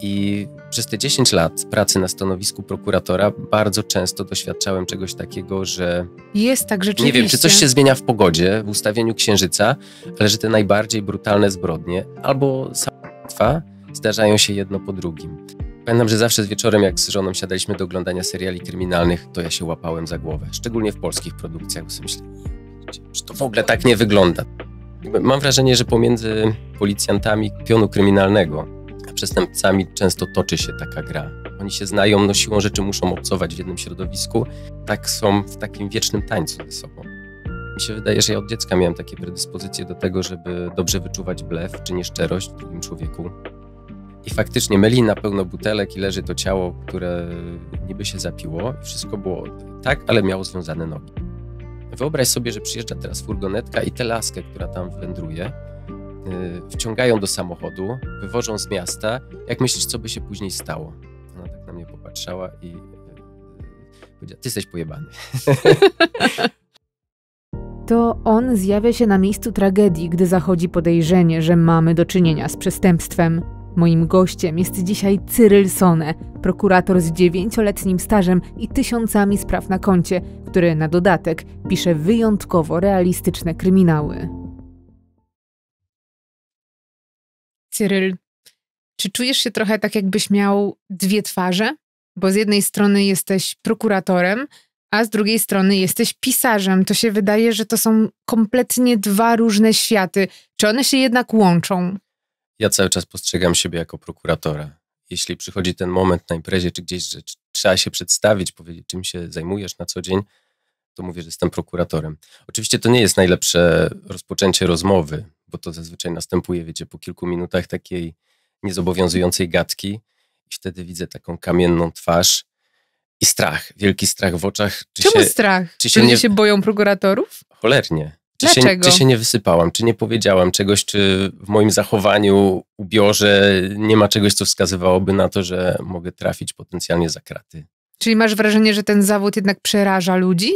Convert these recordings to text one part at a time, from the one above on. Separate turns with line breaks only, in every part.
I przez te 10 lat pracy na stanowisku prokuratora bardzo często doświadczałem czegoś takiego, że.
Jest tak rzeczywiście. Nie wiem, czy coś się zmienia
w pogodzie, w ustawieniu księżyca, ale że te najbardziej brutalne zbrodnie albo samobójstwa zdarzają się jedno po drugim. Pamiętam, że zawsze z wieczorem, jak z żoną siadaliśmy do oglądania seriali kryminalnych, to ja się łapałem za głowę. Szczególnie w polskich produkcjach. Myślę, że to w ogóle tak nie wygląda. Mam wrażenie, że pomiędzy policjantami pionu kryminalnego przestępcami często toczy się taka gra. Oni się znają, no siłą rzeczy muszą obcować w jednym środowisku. Tak są w takim wiecznym tańcu ze sobą. Mi się wydaje, że ja od dziecka miałem takie predyspozycje do tego, żeby dobrze wyczuwać blef czy nieszczerość w drugim człowieku. I faktycznie myli na pełno butelek i leży to ciało, które niby się zapiło i wszystko było tak, ale miało związane nogi. Wyobraź sobie, że przyjeżdża teraz furgonetka i tę laskę, która tam wędruje, Y, wciągają do samochodu, wywożą z miasta. Jak myślisz, co by się później stało? Ona tak na mnie popatrzała i y, y, powiedziała, ty jesteś pojebany.
To on zjawia się na miejscu tragedii, gdy zachodzi podejrzenie, że mamy do czynienia z przestępstwem. Moim gościem jest dzisiaj Cyryl Sone, prokurator z dziewięcioletnim stażem i tysiącami spraw na koncie, który na dodatek pisze wyjątkowo realistyczne kryminały. Cyryl, czy czujesz się trochę tak, jakbyś miał dwie twarze? Bo z jednej strony jesteś prokuratorem, a z drugiej strony jesteś pisarzem. To się wydaje, że to są kompletnie dwa różne światy. Czy one się jednak łączą?
Ja cały czas postrzegam siebie jako prokuratora. Jeśli przychodzi ten moment na imprezie czy gdzieś, że trzeba się przedstawić, powiedzieć, czym się zajmujesz na co dzień, to mówię, że jestem prokuratorem. Oczywiście to nie jest najlepsze rozpoczęcie rozmowy, bo to zazwyczaj następuje, wiecie, po kilku minutach takiej niezobowiązującej gadki i wtedy widzę taką kamienną twarz i strach, wielki strach w oczach. Czy Czemu się, strach? Czy się, nie... się
boją prokuratorów?
Cholernie. Czy Dlaczego? się, czy się nie wysypałam, czy nie powiedziałam czegoś, czy w moim zachowaniu, ubiorze nie ma czegoś, co wskazywałoby na to, że mogę trafić potencjalnie za kraty.
Czyli masz wrażenie, że ten zawód jednak przeraża ludzi?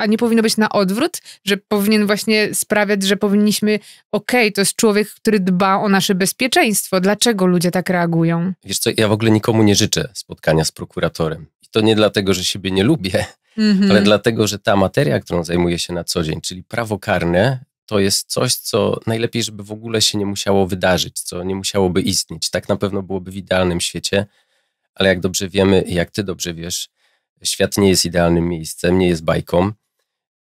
a nie powinno być na odwrót, że powinien właśnie sprawiać, że powinniśmy, okej, okay, to jest człowiek, który dba o nasze bezpieczeństwo. Dlaczego ludzie tak reagują?
Wiesz co, ja w ogóle nikomu nie życzę spotkania z prokuratorem. I to nie dlatego, że siebie nie lubię, mhm. ale dlatego, że ta materia, którą zajmuję się na co dzień, czyli prawo karne, to jest coś, co najlepiej, żeby w ogóle się nie musiało wydarzyć, co nie musiałoby istnieć. Tak na pewno byłoby w idealnym świecie, ale jak dobrze wiemy i jak ty dobrze wiesz, świat nie jest idealnym miejscem, nie jest bajką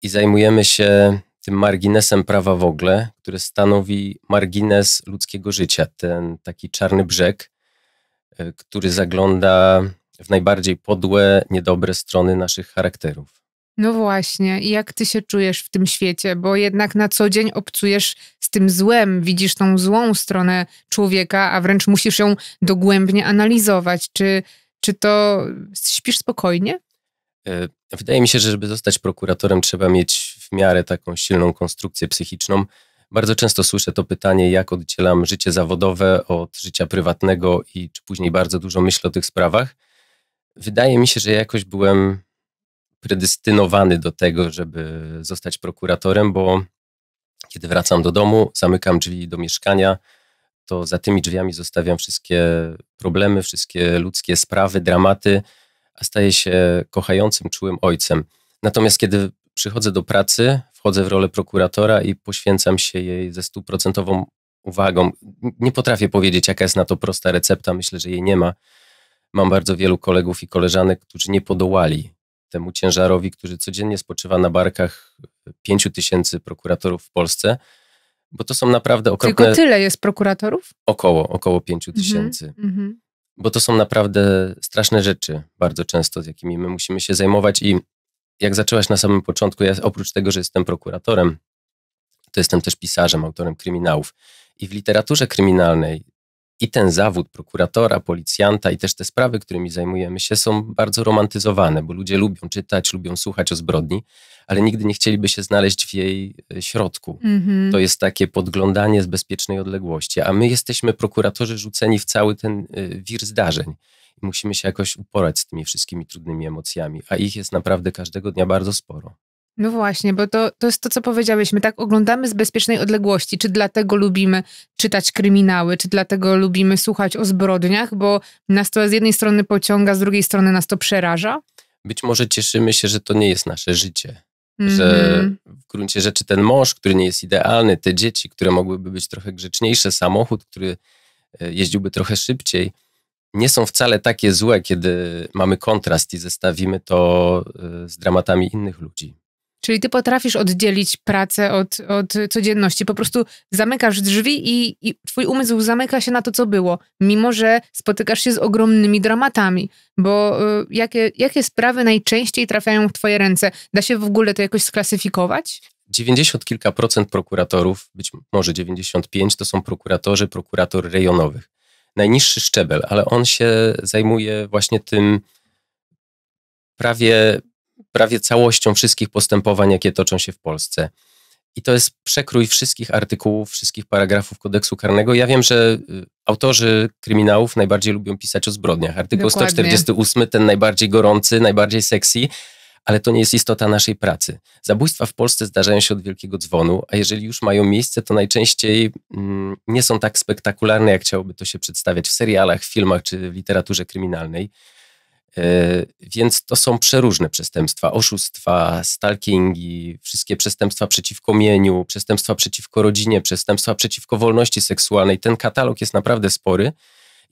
i zajmujemy się tym marginesem prawa w ogóle, który stanowi margines ludzkiego życia, ten taki czarny brzeg, e, który zagląda w najbardziej podłe, niedobre strony naszych charakterów.
No właśnie, i jak ty się czujesz w tym świecie, bo jednak na co dzień obcujesz z tym złem, widzisz tą złą stronę człowieka, a wręcz musisz ją dogłębnie analizować. Czy, czy to śpisz spokojnie?
E,
wydaje mi się, że żeby zostać prokuratorem, trzeba mieć w miarę taką silną konstrukcję psychiczną. Bardzo często słyszę to pytanie, jak oddzielam życie zawodowe od życia prywatnego i czy później bardzo dużo myślę o tych sprawach. Wydaje mi się, że jakoś byłem predestynowany do tego, żeby zostać prokuratorem, bo kiedy wracam do domu, zamykam drzwi do mieszkania, to za tymi drzwiami zostawiam wszystkie problemy, wszystkie ludzkie sprawy, dramaty, staje się kochającym, czułym ojcem. Natomiast kiedy przychodzę do pracy, wchodzę w rolę prokuratora i poświęcam się jej ze stuprocentową uwagą. Nie potrafię powiedzieć, jaka jest na to prosta recepta, myślę, że jej nie ma. Mam bardzo wielu kolegów i koleżanek, którzy nie podołali temu ciężarowi, który codziennie spoczywa na barkach pięciu tysięcy prokuratorów w Polsce, bo to są naprawdę okropne... Tylko tyle
jest prokuratorów?
Około, około pięciu mhm, tysięcy. Mm -hmm bo to są naprawdę straszne rzeczy bardzo często, z jakimi my musimy się zajmować. I jak zaczęłaś na samym początku, ja oprócz tego, że jestem prokuratorem, to jestem też pisarzem, autorem kryminałów. I w literaturze kryminalnej i ten zawód prokuratora, policjanta, i też te sprawy, którymi zajmujemy się, są bardzo romantyzowane, bo ludzie lubią czytać, lubią słuchać o zbrodni, ale nigdy nie chcieliby się znaleźć w jej e, środku. Mm-hmm. To jest takie podglądanie z bezpiecznej odległości, a my jesteśmy, prokuratorzy, rzuceni w cały ten e, wir zdarzeń. I musimy się jakoś uporać z tymi wszystkimi trudnymi emocjami, a ich jest naprawdę
każdego dnia bardzo sporo. No właśnie, bo to, to jest to, co powiedziałyśmy, tak? Oglądamy z bezpiecznej odległości. Czy dlatego lubimy czytać kryminały, czy dlatego lubimy słuchać o zbrodniach, bo nas to z jednej strony pociąga, z drugiej strony nas to przeraża?
Być może cieszymy się, że to nie jest nasze życie,
Mm -hmm.
Że mhm.
w gruncie rzeczy ten mąż, który nie jest idealny, te dzieci, które mogłyby być trochę grzeczniejsze, samochód, który e, jeździłby trochę szybciej, nie są wcale takie złe, kiedy mamy kontrast i zestawimy to e, z dramatami innych ludzi.
Czyli ty potrafisz oddzielić pracę od, od codzienności. Po prostu zamykasz drzwi i, i twój umysł zamyka się na to, co było, mimo że spotykasz się z ogromnymi dramatami. Bo y, jakie, jakie sprawy najczęściej trafiają w twoje ręce? Da się w ogóle to jakoś sklasyfikować?
90 kilka procent prokuratorów, być może 95, to są prokuratorzy, prokurator rejonowych. Najniższy szczebel, ale on się zajmuje właśnie tym prawie prawie całością wszystkich postępowań, jakie toczą się w Polsce. I to jest przekrój wszystkich artykułów, wszystkich paragrafów kodeksu karnego. Ja wiem, że y, autorzy kryminałów najbardziej lubią pisać o zbrodniach. Artykuł Dokładnie. 148, ten najbardziej gorący, najbardziej sexy, ale to nie jest istota naszej pracy. Zabójstwa w Polsce zdarzają się od wielkiego dzwonu, a jeżeli już mają miejsce, to najczęściej mm, nie są tak spektakularne, jak chciałoby to się przedstawiać w serialach, filmach czy w literaturze kryminalnej. E, więc to są przeróżne przestępstwa, oszustwa, stalkingi, wszystkie przestępstwa przeciwko mieniu, przestępstwa przeciwko rodzinie, przestępstwa przeciwko wolności seksualnej. Ten katalog jest naprawdę spory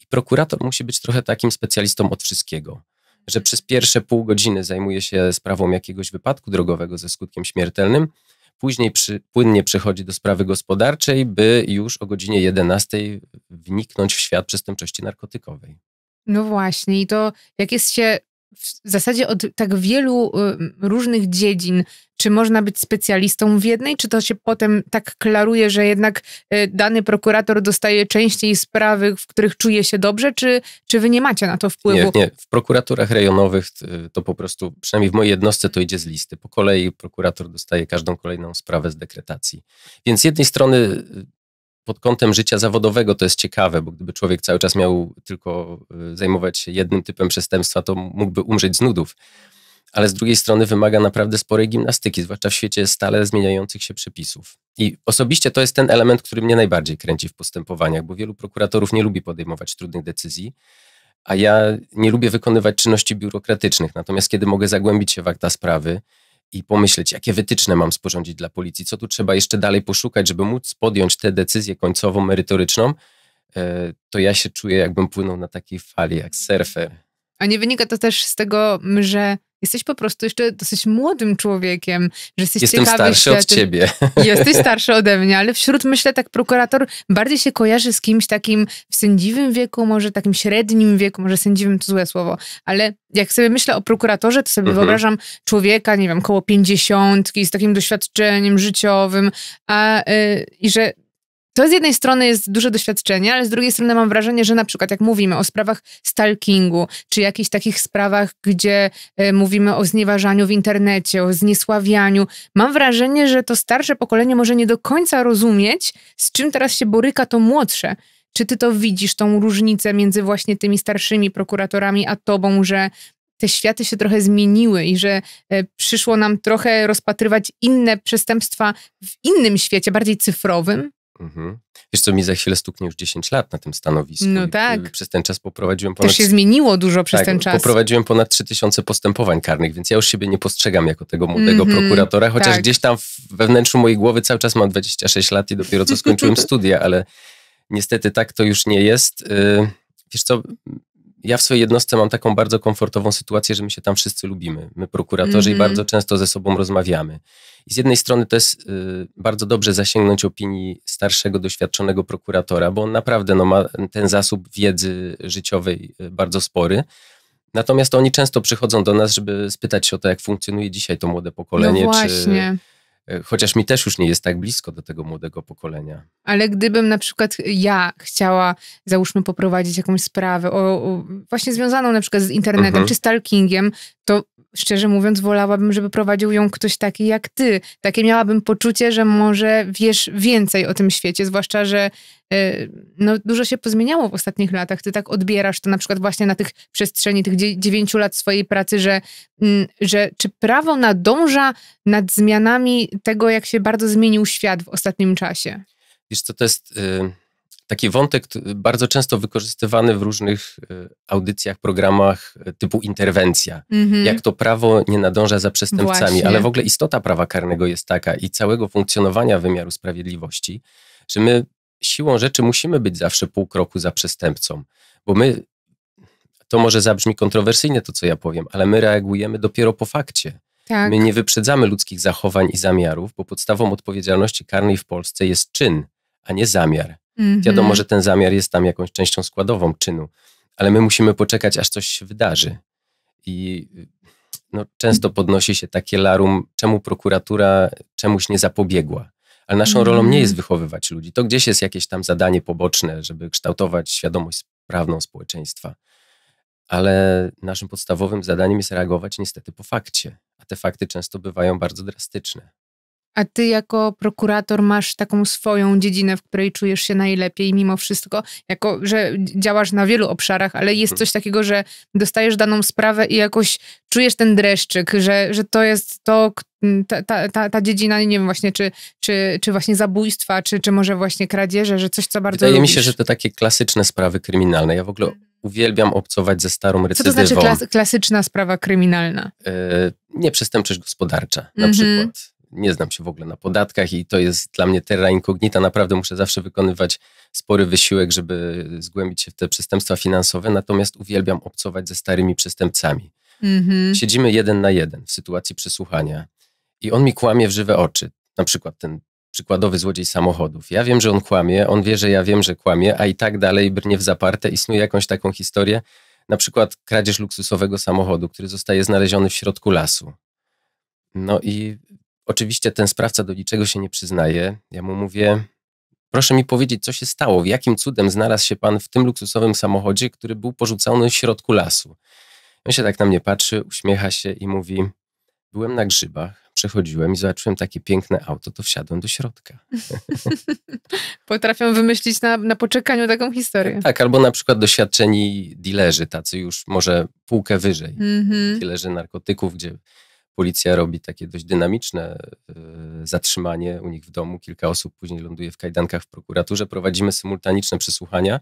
i prokurator musi być trochę takim specjalistą od wszystkiego. Że przez pierwsze pół godziny zajmuje się sprawą jakiegoś wypadku drogowego ze skutkiem śmiertelnym, później przy, płynnie przechodzi do sprawy gospodarczej, by już o godzinie 11 wniknąć w świat przestępczości narkotykowej.
No właśnie, i to jak jest się w zasadzie od tak wielu y, różnych dziedzin, czy można być specjalistą w jednej, czy to się potem tak klaruje, że jednak y, dany prokurator dostaje częściej sprawy, w których czuje się dobrze, czy, czy wy nie macie na to wpływu? Nie, nie.
w prokuraturach rejonowych y, to po prostu, przynajmniej w mojej jednostce to idzie z listy. Po kolei prokurator dostaje każdą kolejną sprawę z dekretacji. Więc z jednej strony pod kątem życia zawodowego to jest ciekawe, bo gdyby człowiek cały czas miał tylko y, zajmować się jednym typem przestępstwa, to mógłby umrzeć z nudów. Ale z drugiej strony wymaga naprawdę sporej gimnastyki, zwłaszcza w świecie stale zmieniających się przepisów. I osobiście to jest ten element, który mnie najbardziej kręci w postępowaniach, bo wielu prokuratorów nie lubi podejmować trudnych decyzji, a ja nie lubię wykonywać czynności biurokratycznych. Natomiast kiedy mogę zagłębić się w akta sprawy, i pomyśleć, jakie wytyczne mam sporządzić dla policji, co tu trzeba jeszcze dalej poszukać, żeby móc podjąć tę decyzję końcową, merytoryczną, e, to ja się czuję, jakbym płynął na takiej fali jak surfer.
A nie wynika to też z tego, że jesteś po prostu jeszcze dosyć młodym człowiekiem, że jesteś Jestem ciekawy starszy od ciebie. Jesteś starszy ode mnie, ale wśród, myślę, tak prokurator bardziej się kojarzy z kimś takim w sędziwym wieku, może takim średnim wieku, może sędziwym to złe słowo, ale jak sobie myślę o prokuratorze, to sobie mhm. wyobrażam człowieka, nie wiem, koło pięćdziesiątki, z takim doświadczeniem życiowym, a, yy, i że to z jednej strony jest duże doświadczenie, ale z drugiej strony mam wrażenie, że na przykład jak mówimy o sprawach stalkingu, czy jakichś takich sprawach, gdzie y, mówimy o znieważaniu w internecie, o zniesławianiu, mam wrażenie, że to starsze pokolenie może nie do końca rozumieć, z czym teraz się boryka to młodsze. Czy ty to widzisz, tą różnicę między właśnie tymi starszymi prokuratorami a tobą, że te światy się trochę zmieniły i że e, przyszło nam trochę rozpatrywać inne przestępstwa w innym świecie, bardziej cyfrowym?
Mhm. Wiesz co, mi za chwilę stuknie już 10 lat na tym stanowisku.
No tak.
Przez ten czas poprowadziłem ponad... To się
zmieniło dużo przez tak, ten czas. Poprowadziłem
ponad 3000 postępowań karnych, więc ja już siebie nie postrzegam jako tego młodego mm -hmm, prokuratora, chociaż tak. gdzieś tam we wnętrzu mojej głowy cały czas mam 26 lat i dopiero co skończyłem studia, ale niestety tak to już nie jest. Y, wiesz co, ja w swojej jednostce mam taką bardzo komfortową sytuację, że my się tam wszyscy lubimy, my prokuratorzy mm -hmm. i mhm. bardzo często ze sobą rozmawiamy. I z jednej strony to jest y, bardzo dobrze zasięgnąć opinii starszego, doświadczonego prokuratora, bo on naprawdę no, ma ten zasób wiedzy życiowej y, bardzo spory. Natomiast oni często przychodzą do nas, żeby spytać się o to, jak funkcjonuje dzisiaj to młode pokolenie, no czy chociaż mi też już nie jest tak blisko do tego młodego pokolenia.
Ale gdybym na przykład ja chciała, załóżmy, poprowadzić jakąś sprawę, o, o właśnie związaną na przykład z internetem mhm. czy stalkingiem, to szczerze mówiąc, wolałabym, żeby prowadził ją ktoś taki jak ty. Takie miałabym poczucie, że może wiesz więcej o tym świecie, zwłaszcza, że e, no, dużo się pozmieniało w ostatnich latach. Ty tak odbierasz to na przykład właśnie na tych przestrzeni, tych dziewięciu lat swojej pracy, że, mm, że czy prawo nadąża nad zmianami tego, jak się bardzo zmienił świat w ostatnim czasie?
Wiesz co, to jest... Y, taki wątek bardzo często wykorzystywany w różnych y, audycjach, programach y, typu interwencja. Mhm. Jak to prawo nie nadąża za przestępcami, Właśnie. ale w ogóle istota prawa karnego jest taka i całego funkcjonowania wymiaru sprawiedliwości, że my siłą rzeczy musimy być zawsze pół kroku za przestępcą, bo my to może zabrzmi kontrowersyjnie to, co ja powiem, ale my reagujemy dopiero po fakcie. Tak. My nie wyprzedzamy ludzkich zachowań i zamiarów, bo podstawą odpowiedzialności karnej w Polsce jest czyn, a nie zamiar.
Mm Wiadomo, że
ten zamiar jest tam jakąś częścią składową czynu, ale my musimy poczekać, aż coś się wydarzy. I no, często podnosi się takie larum, czemu prokuratura czemuś nie zapobiegła. Ale naszą rolą nie jest mhm. wychowywać ludzi. To gdzieś jest jakieś tam zadanie poboczne, żeby kształtować świadomość prawną społeczeństwa. Ale naszym podstawowym zadaniem jest reagować niestety po fakcie, a te fakty często bywają bardzo drastyczne.
A ty jako prokurator masz taką swoją dziedzinę, w której czujesz się najlepiej mimo wszystko, jako że działasz na wielu obszarach, ale jest mhm. coś takiego, że dostajesz daną sprawę i jakoś czujesz ten dreszczyk, że, że to jest to, ta, ta, ta, ta dziedzina, nie wiem właśnie, czy, czy, czy właśnie zabójstwa, czy, czy może właśnie kradzieże, że coś, co bardzo Wydaje lubisz. mi się, że
to takie klasyczne sprawy kryminalne. Ja w ogóle mhm. uwielbiam obcować ze starą recydywą. Co to znaczy klas
klasyczna sprawa kryminalna?
Yy, e, nie przestępczość gospodarcza na mm -hmm. przykład nie znam się w ogóle na podatkach i to jest dla mnie terra incognita. Naprawdę muszę zawsze wykonywać spory wysiłek, żeby zgłębić się w te przestępstwa finansowe, natomiast uwielbiam obcować ze starymi przestępcami. Mhm. Siedzimy jeden na jeden w sytuacji przesłuchania i on mi kłamie w żywe oczy. Na przykład ten przykładowy złodziej samochodów. Ja wiem, że on kłamie, on wie, że ja wiem, że kłamie, a i tak dalej brnie w zaparte i snuje jakąś taką historię, na przykład kradzież luksusowego samochodu, który zostaje znaleziony w środku lasu. No i Oczywiście ten sprawca do niczego się nie przyznaje. Ja mu mówię, proszę mi powiedzieć, co się stało, w jakim cudem znalazł się pan w tym luksusowym samochodzie, który był porzucony w środku lasu. On się tak na mnie patrzy, uśmiecha się i mówi, byłem na grzybach, przechodziłem i zobaczyłem takie piękne auto, to wsiadłem do środka.
Potrafią wymyślić na, na poczekaniu taką historię.
Tak, albo na przykład doświadczeni dilerzy, tacy już może półkę wyżej, mm -hmm. dilerzy narkotyków, gdzie Policja robi takie dość dynamiczne e, zatrzymanie u nich w domu. Kilka osób później ląduje w kajdankach w prokuraturze. Prowadzimy symultaniczne przesłuchania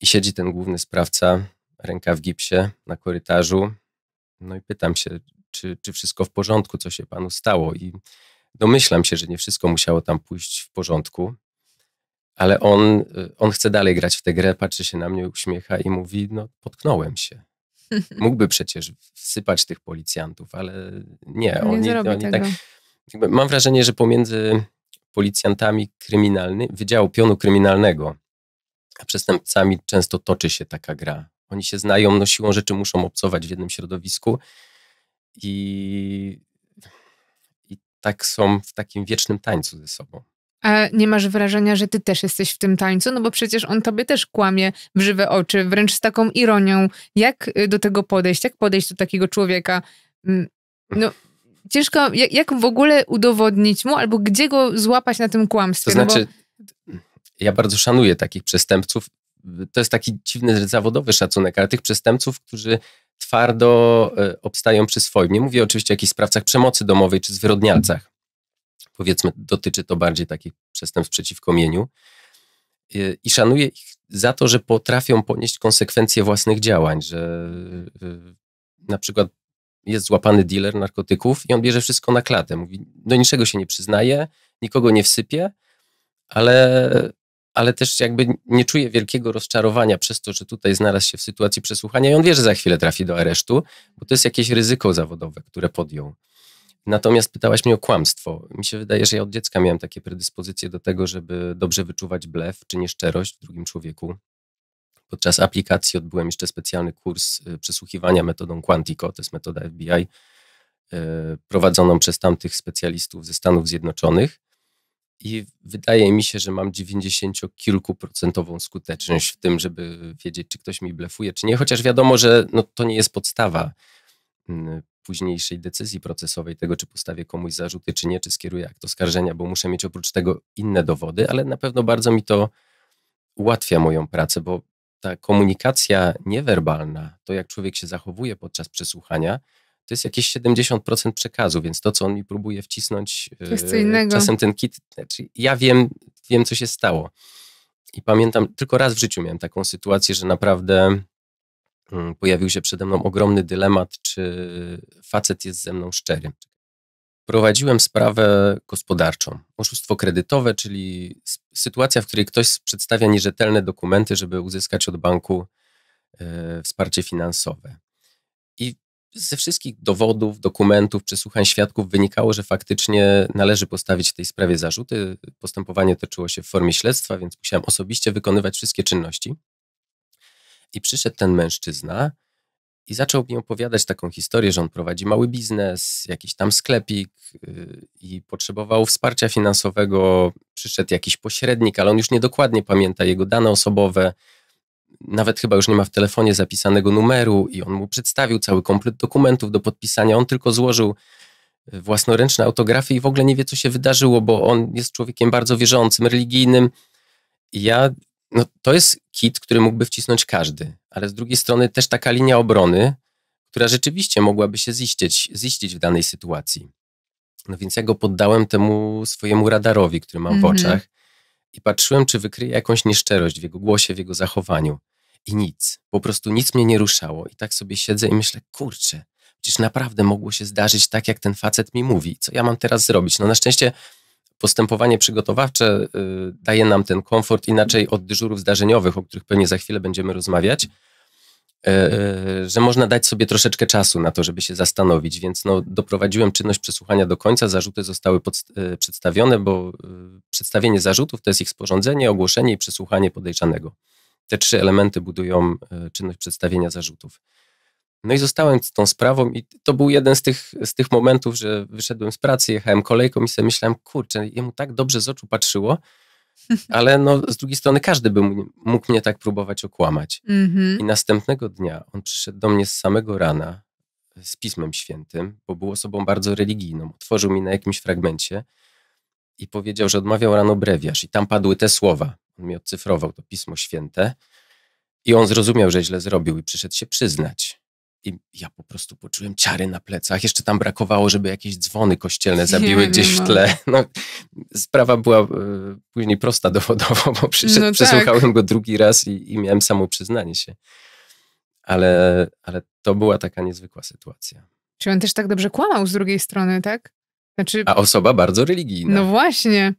i siedzi ten główny sprawca, ręka w gipsie, na korytarzu. No i pytam się, czy, czy wszystko w porządku, co się panu stało. I domyślam się, że nie wszystko musiało tam pójść w porządku, ale on, e, on chce dalej grać w tę grę, patrzy się na mnie, uśmiecha i mówi, no potknąłem się. Mógłby przecież wsypać tych policjantów, ale nie, nie oni, oni tak. mam wrażenie, że pomiędzy policjantami kryminalnymi, Wydziału Pionu Kryminalnego, a przestępcami często toczy się taka gra. Oni się znają, no siłą rzeczy muszą obcować w jednym środowisku i, i tak są w takim wiecznym tańcu ze sobą.
A nie masz wrażenia, że ty też jesteś w tym tańcu? No bo przecież on tobie też kłamie w żywe oczy, wręcz z taką ironią. Jak y, do tego podejść? Jak podejść do takiego człowieka? Mm, no, ciężko, jak, w ogóle udowodnić mu, albo gdzie go złapać na tym kłamstwie? To znaczy, no
bo... Znaczy, ja bardzo szanuję takich przestępców. To jest taki dziwny zawodowy szacunek, ale tych przestępców, którzy twardo e, obstają przy swoim. Nie mówię oczywiście o jakichś sprawcach przemocy domowej czy zwyrodnialcach Powiedzmy, dotyczy to bardziej takich przestępstw przeciwko mieniu. I szanuję ich za to, że potrafią ponieść konsekwencje własnych działań, że y, y, na przykład jest złapany dealer narkotyków i on bierze wszystko na klatę. Mówi, do no, niczego się nie przyznaje, nikogo nie wsypie, ale, ale też jakby nie czuje wielkiego rozczarowania przez to, że tutaj znalazł się w sytuacji przesłuchania i on wie, że za chwilę trafi do aresztu, bo to jest jakieś ryzyko zawodowe, które podjął. Natomiast pytałaś mnie o kłamstwo. Mi się wydaje, że ja od dziecka miałem takie predyspozycje do tego, żeby dobrze wyczuwać blef czy nieszczerość w drugim człowieku. Podczas aplikacji odbyłem jeszcze specjalny kurs y, przesłuchiwania metodą Quantico, to jest metoda FBI, y, prowadzoną przez tamtych specjalistów ze Stanów Zjednoczonych. I wydaje mi się, że mam 90-kilkuprocentową skuteczność w tym, żeby wiedzieć, czy ktoś mi blefuje, czy nie. Chociaż wiadomo, że no, to nie jest podstawa y, późniejszej decyzji procesowej tego, czy postawię komuś zarzuty, czy nie, czy skieruję akt oskarżenia, bo muszę mieć oprócz tego inne dowody, ale na pewno bardzo mi to ułatwia moją pracę, bo ta komunikacja niewerbalna, to jak człowiek się zachowuje podczas przesłuchania, to jest jakieś 70% przekazu, więc to, co on mi próbuje wcisnąć, e, czasem ten kit, znaczy ja wiem, wiem, co się stało. I pamiętam, tylko raz w życiu miałem taką sytuację, że naprawdę Mm, pojawił się przede mną ogromny dylemat, czy facet jest ze mną szczery. Prowadziłem sprawę gospodarczą, oszustwo kredytowe, czyli sytuacja, w której ktoś przedstawia nierzetelne dokumenty, żeby uzyskać od banku e, wsparcie finansowe. I ze wszystkich dowodów, dokumentów, przesłuchań świadków wynikało, że faktycznie należy postawić w tej sprawie zarzuty. Postępowanie toczyło się w formie śledztwa, więc musiałem osobiście wykonywać wszystkie czynności. I przyszedł ten mężczyzna i zaczął mi opowiadać taką historię, że on prowadzi mały biznes, jakiś tam sklepik y, i potrzebował wsparcia finansowego. Przyszedł jakiś pośrednik, ale on już niedokładnie pamięta jego dane osobowe. Nawet chyba już nie ma w telefonie zapisanego numeru, i on mu przedstawił cały komplet dokumentów do podpisania. On tylko złożył y, własnoręczne autografy i w ogóle nie wie, co się wydarzyło, bo on jest człowiekiem bardzo wierzącym, religijnym. I ja no, to jest kit, który mógłby wcisnąć każdy, ale z drugiej strony też taka linia obrony, która rzeczywiście mogłaby się ziścić, ziścić w danej sytuacji. No więc ja go poddałem temu swojemu radarowi, który mam w mhm. oczach i patrzyłem, czy wykryje jakąś nieszczerość w jego głosie, w jego zachowaniu. I nic, po prostu nic mnie nie ruszało. I tak sobie siedzę i myślę, kurczę, przecież naprawdę mogło się zdarzyć tak, jak ten facet mi mówi. Co ja mam teraz zrobić? No na szczęście postępowanie przygotowawcze y, daje nam ten komfort inaczej od dyżurów zdarzeniowych, o których pewnie za chwilę będziemy rozmawiać, y, y, że można dać sobie troszeczkę czasu na to, żeby się zastanowić. Więc no, doprowadziłem czynność przesłuchania do końca, zarzuty zostały przedstawione, bo przedstawienie zarzutów to jest ich sporządzenie, ogłoszenie i przesłuchanie podejrzanego. Te trzy elementy budują czynność przedstawienia zarzutów. No i zostałem z tą sprawą i to był jeden z tych, z tych momentów, że wyszedłem z pracy, jechałem kolejką i sobie myślałem, kurczę, jemu tak dobrze z oczu patrzyło, ale no, z drugiej strony każdy by mógł mnie tak próbować okłamać. Mm -hmm. I następnego dnia on przyszedł do mnie z samego rana z Pismem Świętym, bo był osobą bardzo religijną. Otworzył mi na jakimś fragmencie i powiedział, że odmawiał rano brewiarz i tam padły te słowa. On mi odcyfrował to Pismo Święte i on zrozumiał, że źle zrobił i przyszedł się przyznać. I ja po prostu poczułem ciary na plecach. Jeszcze tam brakowało, żeby jakieś dzwony kościelne zabiły ja, gdzieś w no. tle. No, sprawa była e, później prosta dowodowo, bo przyszedł, no przesłuchałem tak. go drugi raz i, i miałem samo przyznanie się. Ale, ale to była taka niezwykła sytuacja.
Czy on też tak dobrze kłamał z drugiej strony, tak? Znaczy... A
osoba bardzo religijna. No
właśnie.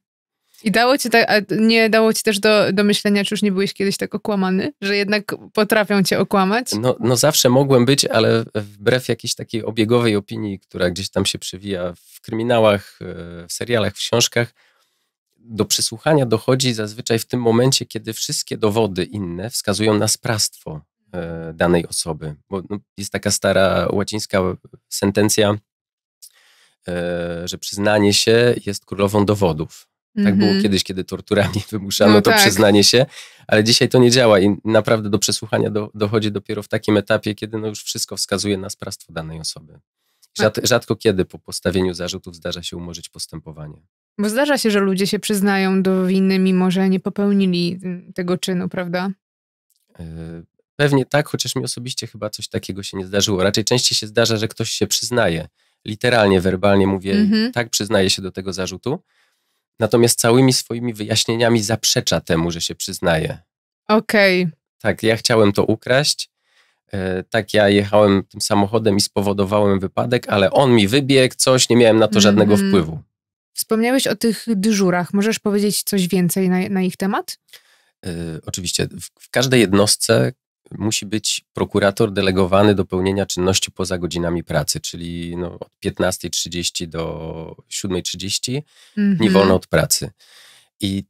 I dało ci tak, nie dało ci też do, do myślenia, czy już nie byłeś kiedyś tak okłamany, że jednak potrafią cię okłamać?
No, no zawsze mogłem być, ale wbrew jakiejś takiej obiegowej opinii, która gdzieś tam się przewija w kryminałach, e, w serialach, w książkach, do przesłuchania dochodzi zazwyczaj w tym momencie, kiedy wszystkie dowody inne wskazują na sprawstwo e, danej osoby. Bo no, jest taka stara łacińska sentencja, e, że przyznanie się jest królową dowodów. Tak było mhm. kiedyś, kiedy torturami wymuszano no to tak. przyznanie się, ale dzisiaj to nie działa i naprawdę do przesłuchania do, dochodzi dopiero w takim etapie, kiedy no już wszystko wskazuje na sprawstwo danej osoby. Rzad, rzadko kiedy po postawieniu zarzutów zdarza się umorzyć postępowanie.
Bo zdarza się, że ludzie się przyznają do winy, mimo że nie popełnili mm, tego czynu, prawda?
E, pewnie tak, chociaż mi osobiście chyba coś takiego się nie zdarzyło. Raczej częściej się zdarza, że ktoś się przyznaje. Literalnie, werbalnie mówię, mhm. tak, przyznaje się do tego zarzutu, natomiast całymi swoimi wyjaśnieniami zaprzecza temu, że się przyznaje.
Okej. Okay.
Tak, ja chciałem to ukraść. E, tak, ja jechałem tym samochodem i spowodowałem wypadek, ale on mi wybiegł, coś, nie miałem na to żadnego mm. wpływu.
Wspomniałeś o tych dyżurach. Możesz powiedzieć coś więcej na, na ich temat?
Y oczywiście. W, w każdej jednostce musi być prokurator delegowany do pełnienia czynności poza godzinami pracy, czyli no, od 15.30 do 7.30 mm nie wolno od pracy. I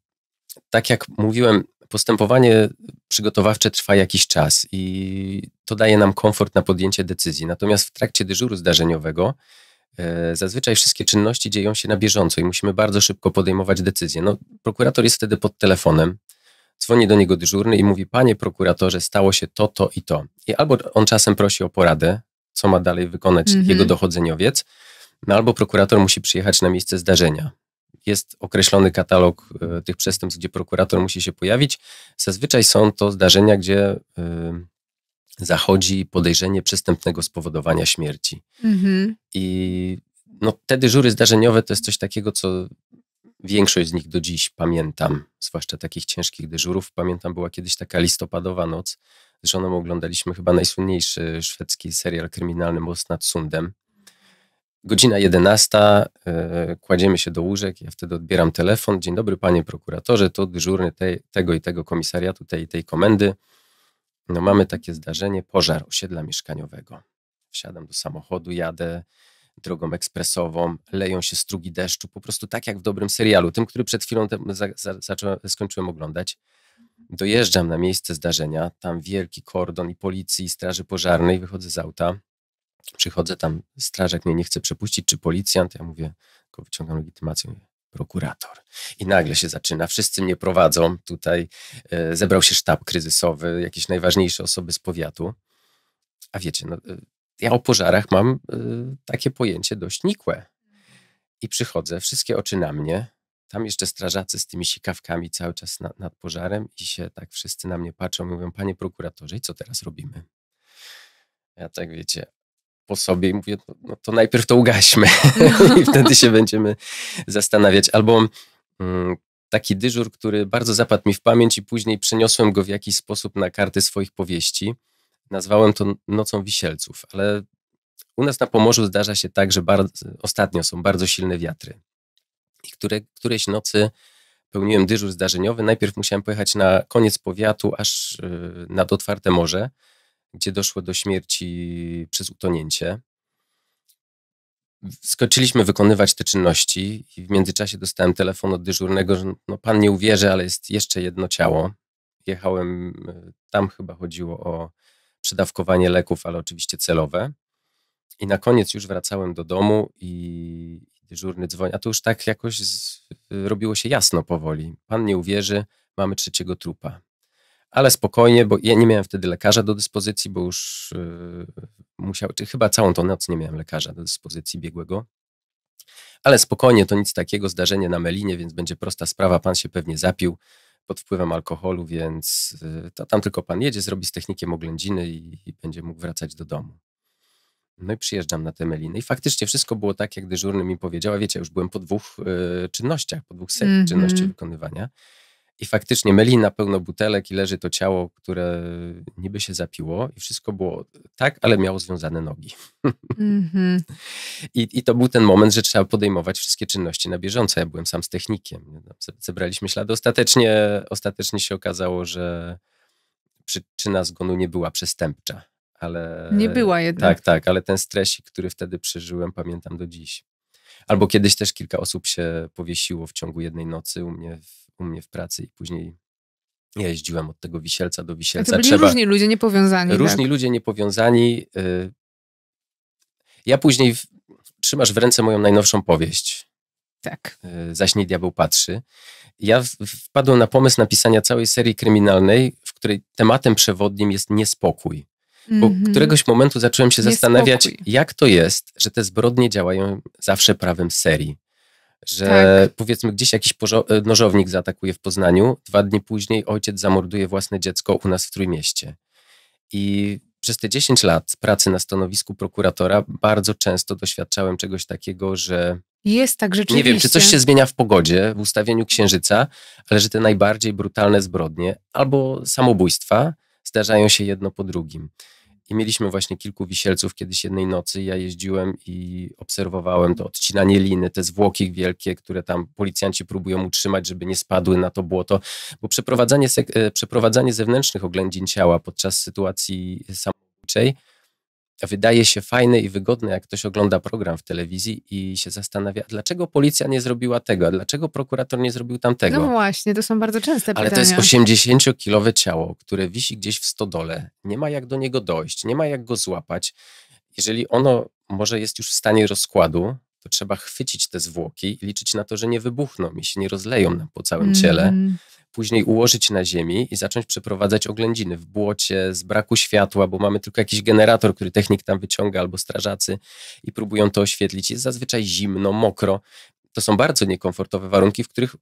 tak jak mówiłem, postępowanie przygotowawcze trwa jakiś czas i to daje nam komfort na podjęcie decyzji. Natomiast w trakcie dyżuru zdarzeniowego e, zazwyczaj wszystkie czynności dzieją się na bieżąco i musimy bardzo szybko podejmować decyzje. No, prokurator jest wtedy pod telefonem, Dzwoni do niego dyżurny i mówi: Panie prokuratorze, stało się to, to i to. I albo on czasem prosi o poradę, co ma dalej wykonać mhm. jego dochodzeniowiec, no albo prokurator musi przyjechać na miejsce zdarzenia. Jest określony katalog e, tych przestępstw, gdzie prokurator musi się pojawić. Zazwyczaj są to zdarzenia, gdzie y, zachodzi podejrzenie przestępnego spowodowania śmierci. Mhm. I no, te dyżury zdarzeniowe to jest coś takiego, co Większość z nich do dziś pamiętam, zwłaszcza takich ciężkich dyżurów. Pamiętam, była kiedyś taka listopadowa noc. Z żoną oglądaliśmy chyba najsłynniejszy szwedzki serial kryminalny Most nad Sundem. Godzina 11, yy, e, kładziemy się do łóżek, ja wtedy odbieram telefon. Dzień dobry, panie prokuratorze, to dyżurny tego i tego komisariatu, tej tej komendy. No mamy takie zdarzenie, pożar osiedla mieszkaniowego. Wsiadam do samochodu, jadę, drogą ekspresową, leją się strugi deszczu, po prostu tak jak w dobrym serialu, tym, który przed chwilą za, za, zacząłem, skończyłem oglądać. Dojeżdżam na miejsce zdarzenia, tam wielki kordon i policji, i straży pożarnej, wychodzę z auta, przychodzę tam, strażak mnie nie chce przepuścić, czy policjant, ja mówię, tylko wyciągam legitymację, mówię, prokurator. I nagle się zaczyna, wszyscy mnie prowadzą tutaj, e, zebrał się sztab kryzysowy, jakieś najważniejsze osoby z powiatu. A wiecie, no, e, ja o pożarach mam y, takie pojęcie dość nikłe. I przychodzę, wszystkie oczy na mnie. Tam jeszcze strażacy z tymi sikawkami cały czas nad pożarem i się tak wszyscy na mnie patrzą i mówią, panie prokuratorze, i co teraz robimy? Ja tak, wiecie, po sobie i mówię, no, no to najpierw to ugaśmy no i wtedy się będziemy zastanawiać. Albo mm, taki dyżur, który bardzo zapadł mi w pamięć i później przeniosłem go w jakiś sposób na karty swoich powieści – nazwałem to nocą wisielców, ale u nas na Pomorzu zdarza się tak, że bardzo, ostatnio są bardzo silne wiatry. I które, którejś nocy pełniłem dyżur zdarzeniowy. Najpierw musiałem pojechać na koniec powiatu, aż y, nad otwarte morze, gdzie doszło do śmierci przez utonięcie. Skończyliśmy wykonywać te czynności i w międzyczasie dostałem telefon od dyżurnego, że no pan nie uwierzy, ale jest jeszcze jedno ciało. Jechałem, y, tam chyba chodziło o przedawkowanie leków, ale oczywiście celowe. I na koniec już wracałem do domu i dyżurny dzwoni, a to już tak jakoś z, robiło się jasno powoli. Pan nie uwierzy, mamy trzeciego trupa. Ale spokojnie, bo ja nie miałem wtedy lekarza do dyspozycji, bo już yy, musiał, czy chyba całą tą noc nie miałem lekarza do dyspozycji biegłego. Ale spokojnie, to nic takiego, zdarzenie na Melinie, więc będzie prosta sprawa, pan się pewnie zapił pod wpływem alkoholu, więc y, tam tylko pan jedzie, zrobi z technikiem oględziny i, i będzie mógł wracać do domu. No i przyjeżdżam na te meliny. I faktycznie wszystko było tak, jak dyżurny mi powiedziała. Wiecie, już byłem po dwóch y, czynnościach, po dwóch serii mm -hmm. czynności wykonywania. I faktycznie myli na pełno butelek i leży to ciało, które niby się zapiło i wszystko było tak, ale miało związane nogi. Mm -hmm. I, I to był ten moment, że trzeba podejmować wszystkie czynności na bieżąco. Ja byłem sam z technikiem. No, zebraliśmy ślady. Ostatecznie, ostatecznie się okazało, że przyczyna zgonu nie była przestępcza. Ale, nie była jednak. Tak, tak, ale ten stresik, który wtedy przeżyłem, pamiętam do dziś. Albo kiedyś też kilka osób się powiesiło w ciągu jednej nocy u mnie w u mnie w pracy i później ja jeździłem od tego Wisielca do Wisielca. A to byli Trzeba... różni ludzie niepowiązani. Różni tak? ludzie niepowiązani. Y, ja później w... trzymasz w ręce moją najnowszą powieść. Tak. Y, Zaśnie diabeł patrzy. Ja wpadłem na pomysł napisania całej serii kryminalnej, w której tematem przewodnim jest niespokój.
Bo mm -hmm. któregoś
momentu zacząłem się niespokój. zastanawiać, jak to jest, że te zbrodnie działają zawsze prawem serii że tak. powiedzmy gdzieś jakiś e, nożownik zaatakuje w Poznaniu, dwa dni później ojciec zamorduje własne dziecko u nas w Trójmieście. I przez te 10 lat pracy na stanowisku prokuratora bardzo często doświadczałem czegoś takiego, że.
Jest tak rzeczywiście. Nie wiem, czy coś się zmienia
w pogodzie, w ustawieniu księżyca, ale że te najbardziej brutalne zbrodnie albo samobójstwa zdarzają się jedno po drugim. I mieliśmy właśnie kilku wisielców kiedyś jednej nocy. Ja jeździłem i obserwowałem to odcinanie liny, te zwłoki wielkie, które tam policjanci próbują utrzymać, żeby nie spadły na to błoto. Bo przeprowadzanie, e, przeprowadzanie zewnętrznych oględzin ciała podczas sytuacji samobójczej wydaje się fajne i wygodne, jak ktoś ogląda program w telewizji i się zastanawia, dlaczego policja nie zrobiła tego, a dlaczego prokurator nie zrobił tamtego. No
właśnie, to są bardzo częste pytania. Ale to jest
80-kilowe ciało, które wisi gdzieś w stodole, nie ma jak do niego dojść, nie ma jak go złapać. Jeżeli ono może jest już w stanie rozkładu, to trzeba chwycić te zwłoki i liczyć na to, że nie wybuchną i się nie rozleją po całym mm. ciele. Mhm później ułożyć na ziemi i zacząć przeprowadzać oględziny w błocie, z braku światła, bo mamy tylko jakiś generator, który technik tam wyciąga albo strażacy i próbują to oświetlić. Jest zazwyczaj zimno, mokro. To są bardzo niekomfortowe warunki, w których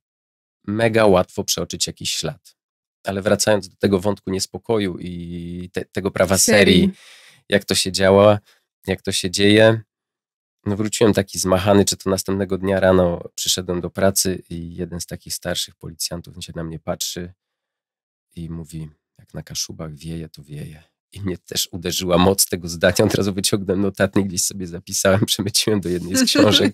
mega łatwo przeoczyć jakiś ślad. Ale wracając do tego wątku niespokoju i te, tego prawa serii. serii, jak to się działa, jak to się dzieje, no wróciłem taki zmachany, czy to następnego dnia rano przyszedłem do pracy i jeden z takich starszych policjantów się na mnie patrzy i mówi, jak na Kaszubach wieje, to wieje. I mnie też uderzyła moc tego zdania. Od razu wyciągnąłem notatnik, gdzieś sobie zapisałem, przemyciłem do jednej z książek.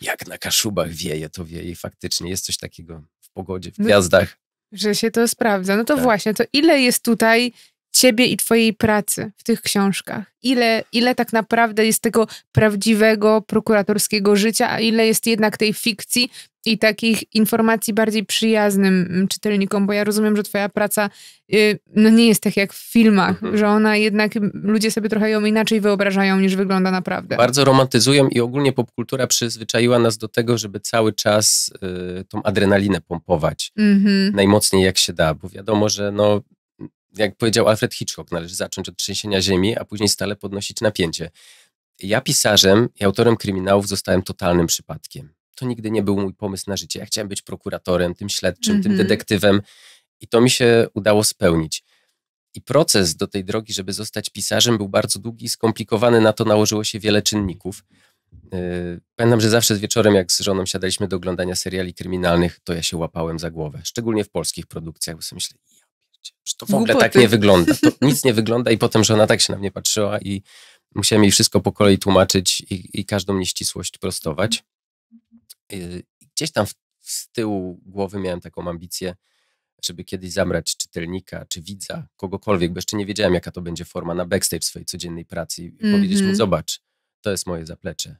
jak na Kaszubach wieje, to wieje. I faktycznie jest coś takiego w pogodzie, w no gwiazdach.
Że się to sprawdza. No to tak. właśnie, to ile jest tutaj ciebie i twojej pracy w tych książkach? Ile, ile tak naprawdę jest tego prawdziwego prokuratorskiego życia, a ile jest jednak tej fikcji i takich informacji bardziej przyjaznym mm, czytelnikom? Bo ja rozumiem, że twoja praca y, no nie jest tak jak w filmach, mhm. że ona jednak, mm, ludzie sobie trochę ją inaczej wyobrażają niż wygląda naprawdę.
Bardzo romantyzują i ogólnie popkultura przyzwyczaiła nas do tego, żeby cały czas y, tą adrenalinę pompować. Mhm. Najmocniej jak się da, bo wiadomo, że no jak powiedział Alfred Hitchcock, należy zacząć od trzęsienia ziemi, a później stale podnosić napięcie. Ja pisarzem i autorem kryminałów zostałem totalnym przypadkiem. To nigdy nie był mój pomysł na życie. Ja chciałem być prokuratorem, tym śledczym, mm -hmm. tym mhm. detektywem i to mi się udało spełnić. I proces do tej drogi, żeby zostać pisarzem, był bardzo długi i skomplikowany. Na to nałożyło się wiele czynników. Yy, pamiętam, że zawsze z wieczorem, jak z żoną siadaliśmy do oglądania seriali kryminalnych, to ja się łapałem za głowę. Szczególnie w polskich produkcjach, bo sobie myślę, Przecież to w ogóle Głupoty. tak nie wygląda. To nic nie wygląda i potem żona tak się na mnie patrzyła i musiałem jej wszystko po kolei tłumaczyć i, i każdą nieścisłość prostować. Gdzieś tam w, z tyłu głowy miałem taką ambicję, żeby kiedyś zamrać czytelnika, czy widza, kogokolwiek, bo jeszcze nie wiedziałem, jaka to będzie forma na backstage swojej codziennej pracy i mm -hmm. powiedzieć mu, mhm. zobacz, to jest moje zaplecze.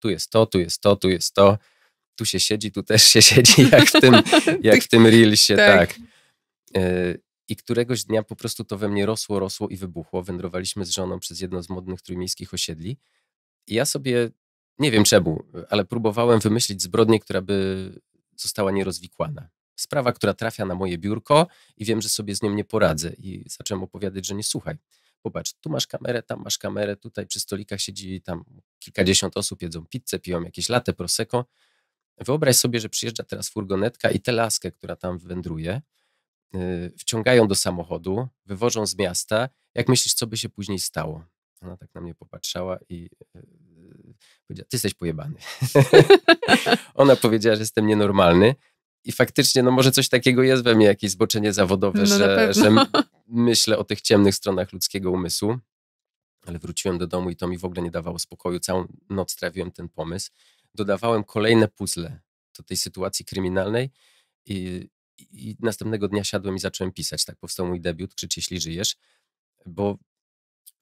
Tu jest to, tu jest to, tu jest to. Tu się siedzi, tu też się siedzi, jak w tym, jak w tym reelsie, tak. tak. Y, i któregoś dnia po prostu to we mnie rosło, rosło i wybuchło. Wędrowaliśmy z żoną przez jedno z modnych trójmiejskich osiedli. I ja sobie, nie wiem czemu, ale próbowałem wymyślić zbrodnię, która by została nierozwikłana. Sprawa, która trafia na moje biurko i wiem, że sobie z nią nie poradzę. I zacząłem opowiadać, że nie słuchaj. Popatrz, tu masz kamerę, tam masz kamerę, tutaj przy stolikach siedzi tam kilkadziesiąt osób, jedzą pizzę, piją jakieś late, prosecco. Wyobraź sobie, że przyjeżdża teraz furgonetka i tę laskę, która tam wędruje, Y, wciągają do samochodu, wywożą z miasta. Jak myślisz, co by się później stało? Ona tak na mnie popatrzała i y, y, powiedziała, ty jesteś pojebany. Ona powiedziała, że jestem nienormalny. I faktycznie, no może coś takiego jest we mnie, jakieś zboczenie zawodowe, no że, że myślę o tych ciemnych stronach ludzkiego umysłu. Ale wróciłem do domu i to mi w ogóle nie dawało spokoju. Całą noc trawiłem ten pomysł. Dodawałem kolejne puzzle do tej sytuacji kryminalnej i, i następnego dnia siadłem i zacząłem pisać. Tak powstał mój debiut, Krzycz jeśli żyjesz. Bo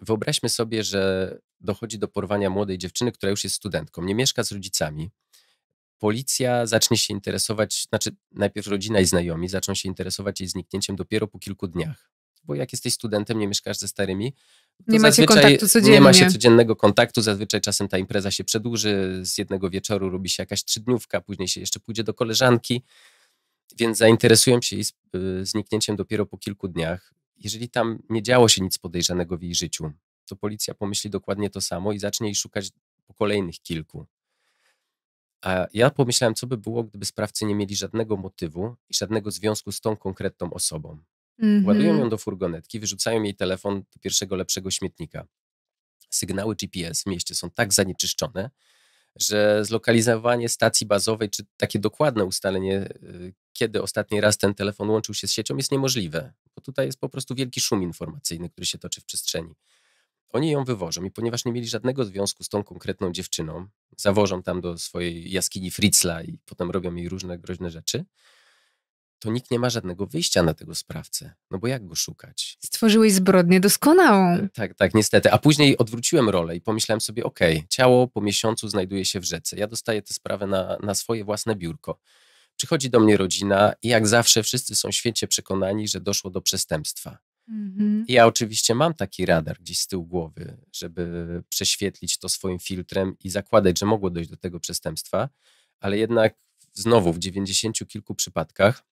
wyobraźmy sobie, że dochodzi do porwania młodej dziewczyny, która już jest studentką, nie mieszka z rodzicami. Policja zacznie się interesować, znaczy najpierw rodzina i znajomi zaczną się interesować jej zniknięciem dopiero po kilku dniach. Bo jak jesteś studentem, nie mieszkasz ze starymi, nie macie kontaktu Nie ma się codziennego kontaktu, zazwyczaj czasem ta impreza się przedłuży, z jednego wieczoru robi się jakaś trzydniówka, później się jeszcze pójdzie do koleżanki. Więc zainteresują się jej y, zniknięciem dopiero po kilku dniach. Jeżeli tam nie działo się nic podejrzanego w jej życiu, to policja pomyśli dokładnie to samo i zacznie jej szukać po kolejnych kilku. A ja pomyślałem, co by było, gdyby sprawcy nie mieli żadnego motywu i żadnego związku z tą konkretną osobą.
Władują Ładują mhm. ją
do furgonetki, wyrzucają jej telefon do pierwszego lepszego śmietnika. Sygnały GPS w mieście są tak zanieczyszczone, że zlokalizowanie stacji bazowej, czy takie dokładne ustalenie, y, kiedy ostatni raz ten telefon łączył się z siecią, jest niemożliwe, bo tutaj jest po prostu wielki szum informacyjny, który się toczy w przestrzeni. Oni ją wywożą i ponieważ nie mieli żadnego związku z tą konkretną dziewczyną, zawożą tam do swojej jaskini Fritzla i potem robią jej różne groźne rzeczy, to nikt nie ma żadnego wyjścia na tego sprawcę. No bo jak go szukać?
Stworzyłeś zbrodnię doskonałą. E,
tak, tak, niestety. A później odwróciłem rolę i pomyślałem sobie, okej, okay, ciało po miesiącu znajduje się w rzece. Ja dostaję tę sprawę na, na swoje własne biurko. Przychodzi do mnie rodzina i jak zawsze wszyscy są świecie przekonani, że doszło do przestępstwa. Mhm. Ja oczywiście mam taki radar gdzieś z tyłu głowy, żeby prześwietlić to swoim filtrem i zakładać, że mogło dojść do tego przestępstwa, ale jednak znowu w dziewięćdziesięciu kilku przypadkach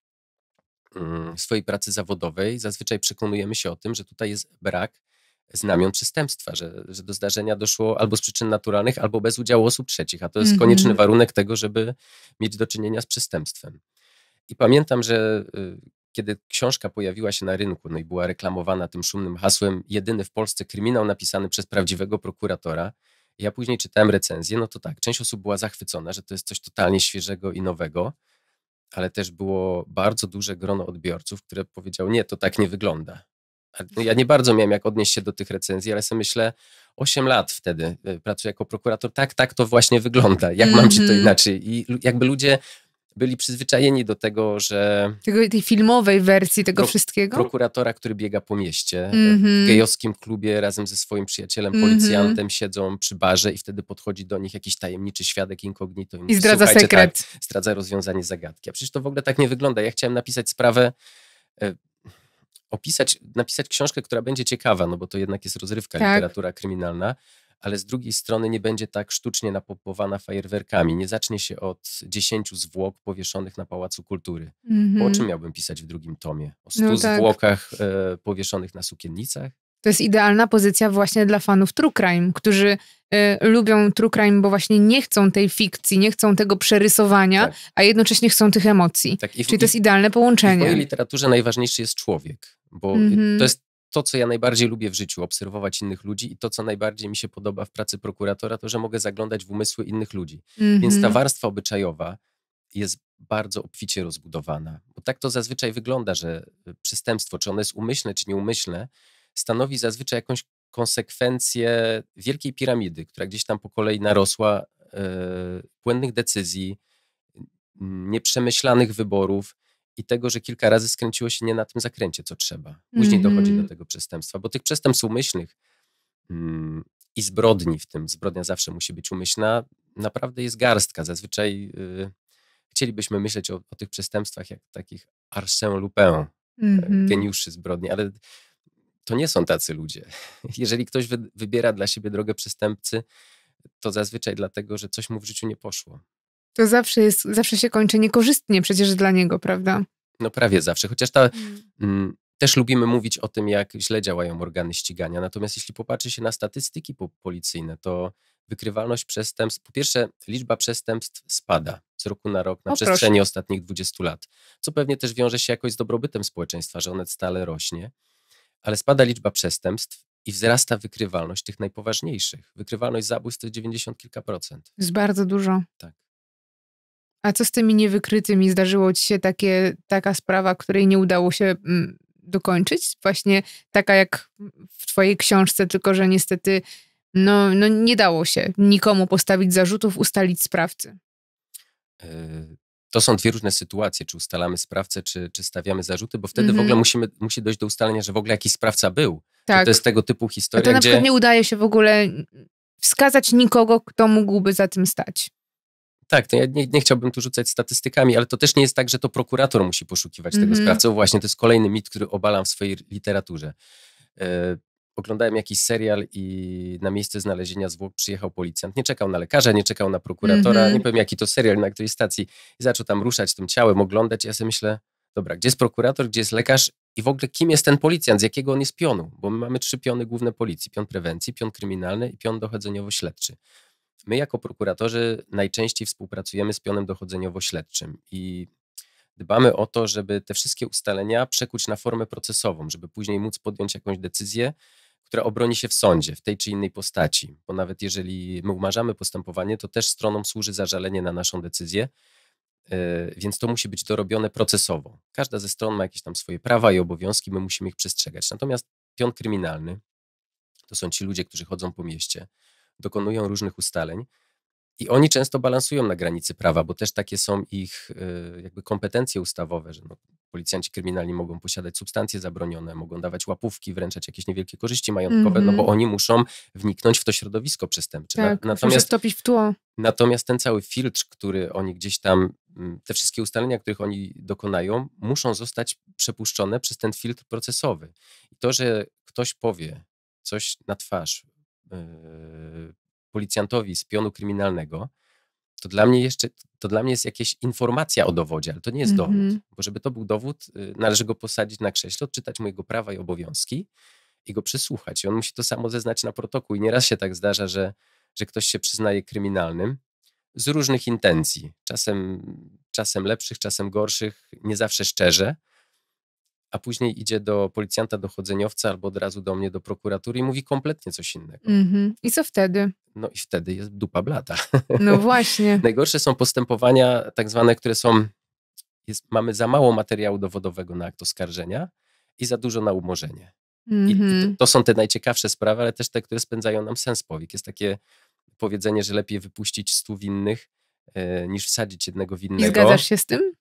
Mm, swojej pracy zawodowej zazwyczaj przekonujemy się o tym, że tutaj jest brak znamion przestępstwa, że, że do zdarzenia doszło albo z przyczyn naturalnych, albo bez udziału osób trzecich, a to jest mhm. konieczny warunek tego, żeby mieć do czynienia z przestępstwem. I pamiętam, że y, kiedy książka pojawiła się na rynku no i była reklamowana tym szumnym hasłem jedyny w Polsce kryminał napisany przez prawdziwego prokuratora, ja później czytałem recenzję, no to tak, część osób była zachwycona, że to jest coś totalnie świeżego i nowego, ale też było bardzo duże grono odbiorców, które powiedział, nie, to tak nie wygląda. Mhm. Ja nie bardzo miałem jak odnieść się do tych recenzji, ale sobie myślę, 8 lat wtedy e, pracuję jako prokurator, tak, tak to właśnie wygląda, jak mm -hmm. mam ci to mhm. inaczej. I jakby ludzie byli przyzwyczajeni do tego, że.
Tego, tej filmowej wersji tego pro, wszystkiego?
Prokuratora, który biega po mieście. Mm -hmm. W gejowskim klubie razem ze swoim przyjacielem, mhm. policjantem mm -hmm. siedzą przy barze i wtedy podchodzi do nich jakiś tajemniczy świadek
inkognito. I, zdradza tak, sekret.
Tak, zdradza rozwiązanie zagadki. A przecież to w ogóle tak nie wygląda. Ja chciałem napisać sprawę. E, opisać, napisać książkę, która będzie ciekawa, no bo to jednak jest rozrywka, tak. literatura kryminalna, ale z drugiej strony nie będzie tak sztucznie napopowana fajerwerkami. Nie zacznie się od dziesięciu zwłok powieszonych na Pałacu Kultury. Mm -hmm. O czym miałbym pisać w drugim tomie? O no stu no tak. zwłokach e, powieszonych na sukiennicach?
To jest idealna pozycja właśnie dla fanów True Crime, którzy y, lubią True Crime, bo właśnie nie chcą tej fikcji, nie chcą tego przerysowania, tak. a jednocześnie chcą tych emocji. Tak, w, Czyli to jest idealne połączenie. W mojej
literaturze najważniejszy jest człowiek, bo mm -hmm. to jest to, co ja najbardziej lubię w życiu, obserwować innych ludzi i to, co najbardziej mi się podoba w pracy prokuratora, to, że mogę zaglądać w umysły innych ludzi. Więc ta mhm. warstwa obyczajowa jest bardzo obficie rozbudowana. Bo tak to zazwyczaj wygląda, że y, przestępstwo, czy ono jest umyślne, czy nieumyślne, stanowi zazwyczaj jakąś konsekwencję wielkiej piramidy, która gdzieś tam po kolei narosła, yy, błędnych decyzji, nieprzemyślanych wyborów i tego, że kilka razy skręciło się nie na tym zakręcie, co trzeba. Później mm -hmm. dochodzi do mhm. tego przestępstwa, bo tych przestępstw umyślnych mm, i zbrodni w tym, zbrodnia zawsze musi być umyślna, naprawdę jest garstka. Zazwyczaj y, chcielibyśmy myśleć o, o, tych przestępstwach jak takich Arsène Lupin, mm -hmm. geniuszy zbrodni, ale to nie są tacy ludzie. Jeżeli ktoś wy, wybiera dla siebie drogę przestępcy, to zazwyczaj dlatego, że coś mu w życiu nie poszło
to zawsze, jest, zawsze się kończy niekorzystnie przecież dla niego, prawda?
No prawie zawsze, chociaż ta, mm, mm też lubimy mówić o tym, jak źle działają organy ścigania. Natomiast jeśli popatrzy się na statystyki policyjne, to wykrywalność przestępstw, po pierwsze, liczba przestępstw spada z roku na rok na o, przestrzeni proszę. ostatnich 20 lat, co pewnie też wiąże się jakoś z dobrobytem społeczeństwa, że one stale rośnie, ale spada liczba przestępstw i wzrasta wykrywalność tych najpoważniejszych. Wykrywalność zabójstw to 90 kilka procent.
Jest bardzo dużo. Tak. A co z tymi niewykrytymi? Zdarzyło ci się takie, taka sprawa, której nie udało się mm, dokończyć? Właśnie taka jak w twojej książce, tylko że niestety no, no nie dało się nikomu postawić zarzutów, ustalić sprawcy.
E, to są dwie różne sytuacje, czy ustalamy sprawcę, czy, czy stawiamy zarzuty, bo wtedy w ogóle mhm. musimy, musi dojść do ustalenia, że w ogóle jakiś sprawca był. Tak. To, to jest tego typu historia, A to na gdzie... przykład nie
udaje się w ogóle wskazać nikogo, kto mógłby za tym stać.
Tak, to ja nie, nie, chciałbym tu rzucać statystykami, ale to też nie jest tak, że to prokurator musi poszukiwać mm -hmm. tego mhm. sprawcy. Właśnie to jest kolejny mit, który obalam w swojej literaturze. Yy, oglądałem jakiś serial i na miejsce znalezienia zwłok przyjechał policjant. Nie czekał na lekarza, nie czekał na prokuratora, mm -hmm. nie powiem jaki to serial, na której stacji. I zaczął tam ruszać tym ciałem, oglądać. Ja sobie myślę, dobra, gdzie jest prokurator, gdzie jest lekarz i w ogóle kim jest ten policjant, z jakiego on jest pionu? Bo my mamy trzy piony główne policji. Pion prewencji, pion kryminalny i pion dochodzeniowo-śledczy. My jako prokuratorzy najczęściej współpracujemy z pionem dochodzeniowo-śledczym i dbamy o to, żeby te wszystkie ustalenia przekuć na formę procesową, żeby później móc podjąć jakąś decyzję, która obroni się w sądzie w tej czy innej postaci. Bo nawet jeżeli my umarzamy postępowanie, to też stronom służy zażalenie na naszą decyzję, e, więc to musi być dorobione procesowo. Każda ze stron ma jakieś tam swoje prawa i obowiązki, my musimy ich przestrzegać. Natomiast pion kryminalny to są ci ludzie, którzy chodzą po mieście, dokonują różnych ustaleń. I oni często balansują na granicy prawa, bo też takie są ich y, jakby kompetencje ustawowe, że no, policjanci kryminalni mogą posiadać substancje zabronione, mogą dawać łapówki, wręczać jakieś niewielkie korzyści majątkowe, mm -hmm. no bo mhm. oni muszą wniknąć w to środowisko przestępcze. Tak, natomiast, stopić w tło. Natomiast ten cały filtr, który oni gdzieś tam, mm, te wszystkie ustalenia, których oni dokonają, muszą zostać przepuszczone przez ten filtr procesowy. I to, że ktoś powie coś na twarz Yy, policjantowi z pionu kryminalnego, to dla mnie jeszcze, to dla mnie jest jakaś informacja o dowodzie, ale to nie jest mm -hmm. dowód. Mhm. Bo żeby to był dowód, y, należy go posadzić na krześle, odczytać mu jego prawa i obowiązki i go przesłuchać. I on musi to samo zeznać na protokół. I nieraz się tak zdarza, że, że ktoś się przyznaje kryminalnym z różnych intencji. Czasem, czasem lepszych, czasem gorszych, nie zawsze szczerze a później idzie do policjanta, dochodzeniowca, albo od razu do mnie, do prokuratury i mówi kompletnie coś innego.
Mm-hmm. I co wtedy?
No i wtedy jest dupa blada. No właśnie. Najgorsze są postępowania tak zwane, które są, jest, mamy za mało materiału dowodowego na akt oskarżenia i za dużo na umorzenie.
Mm-hmm. I, i to, mhm.
to, są te najciekawsze sprawy, ale też te, które spędzają nam sens powiek. Jest takie powiedzenie, że lepiej wypuścić stu winnych, e, niż wsadzić jednego winnego. I zgadzasz się z tym?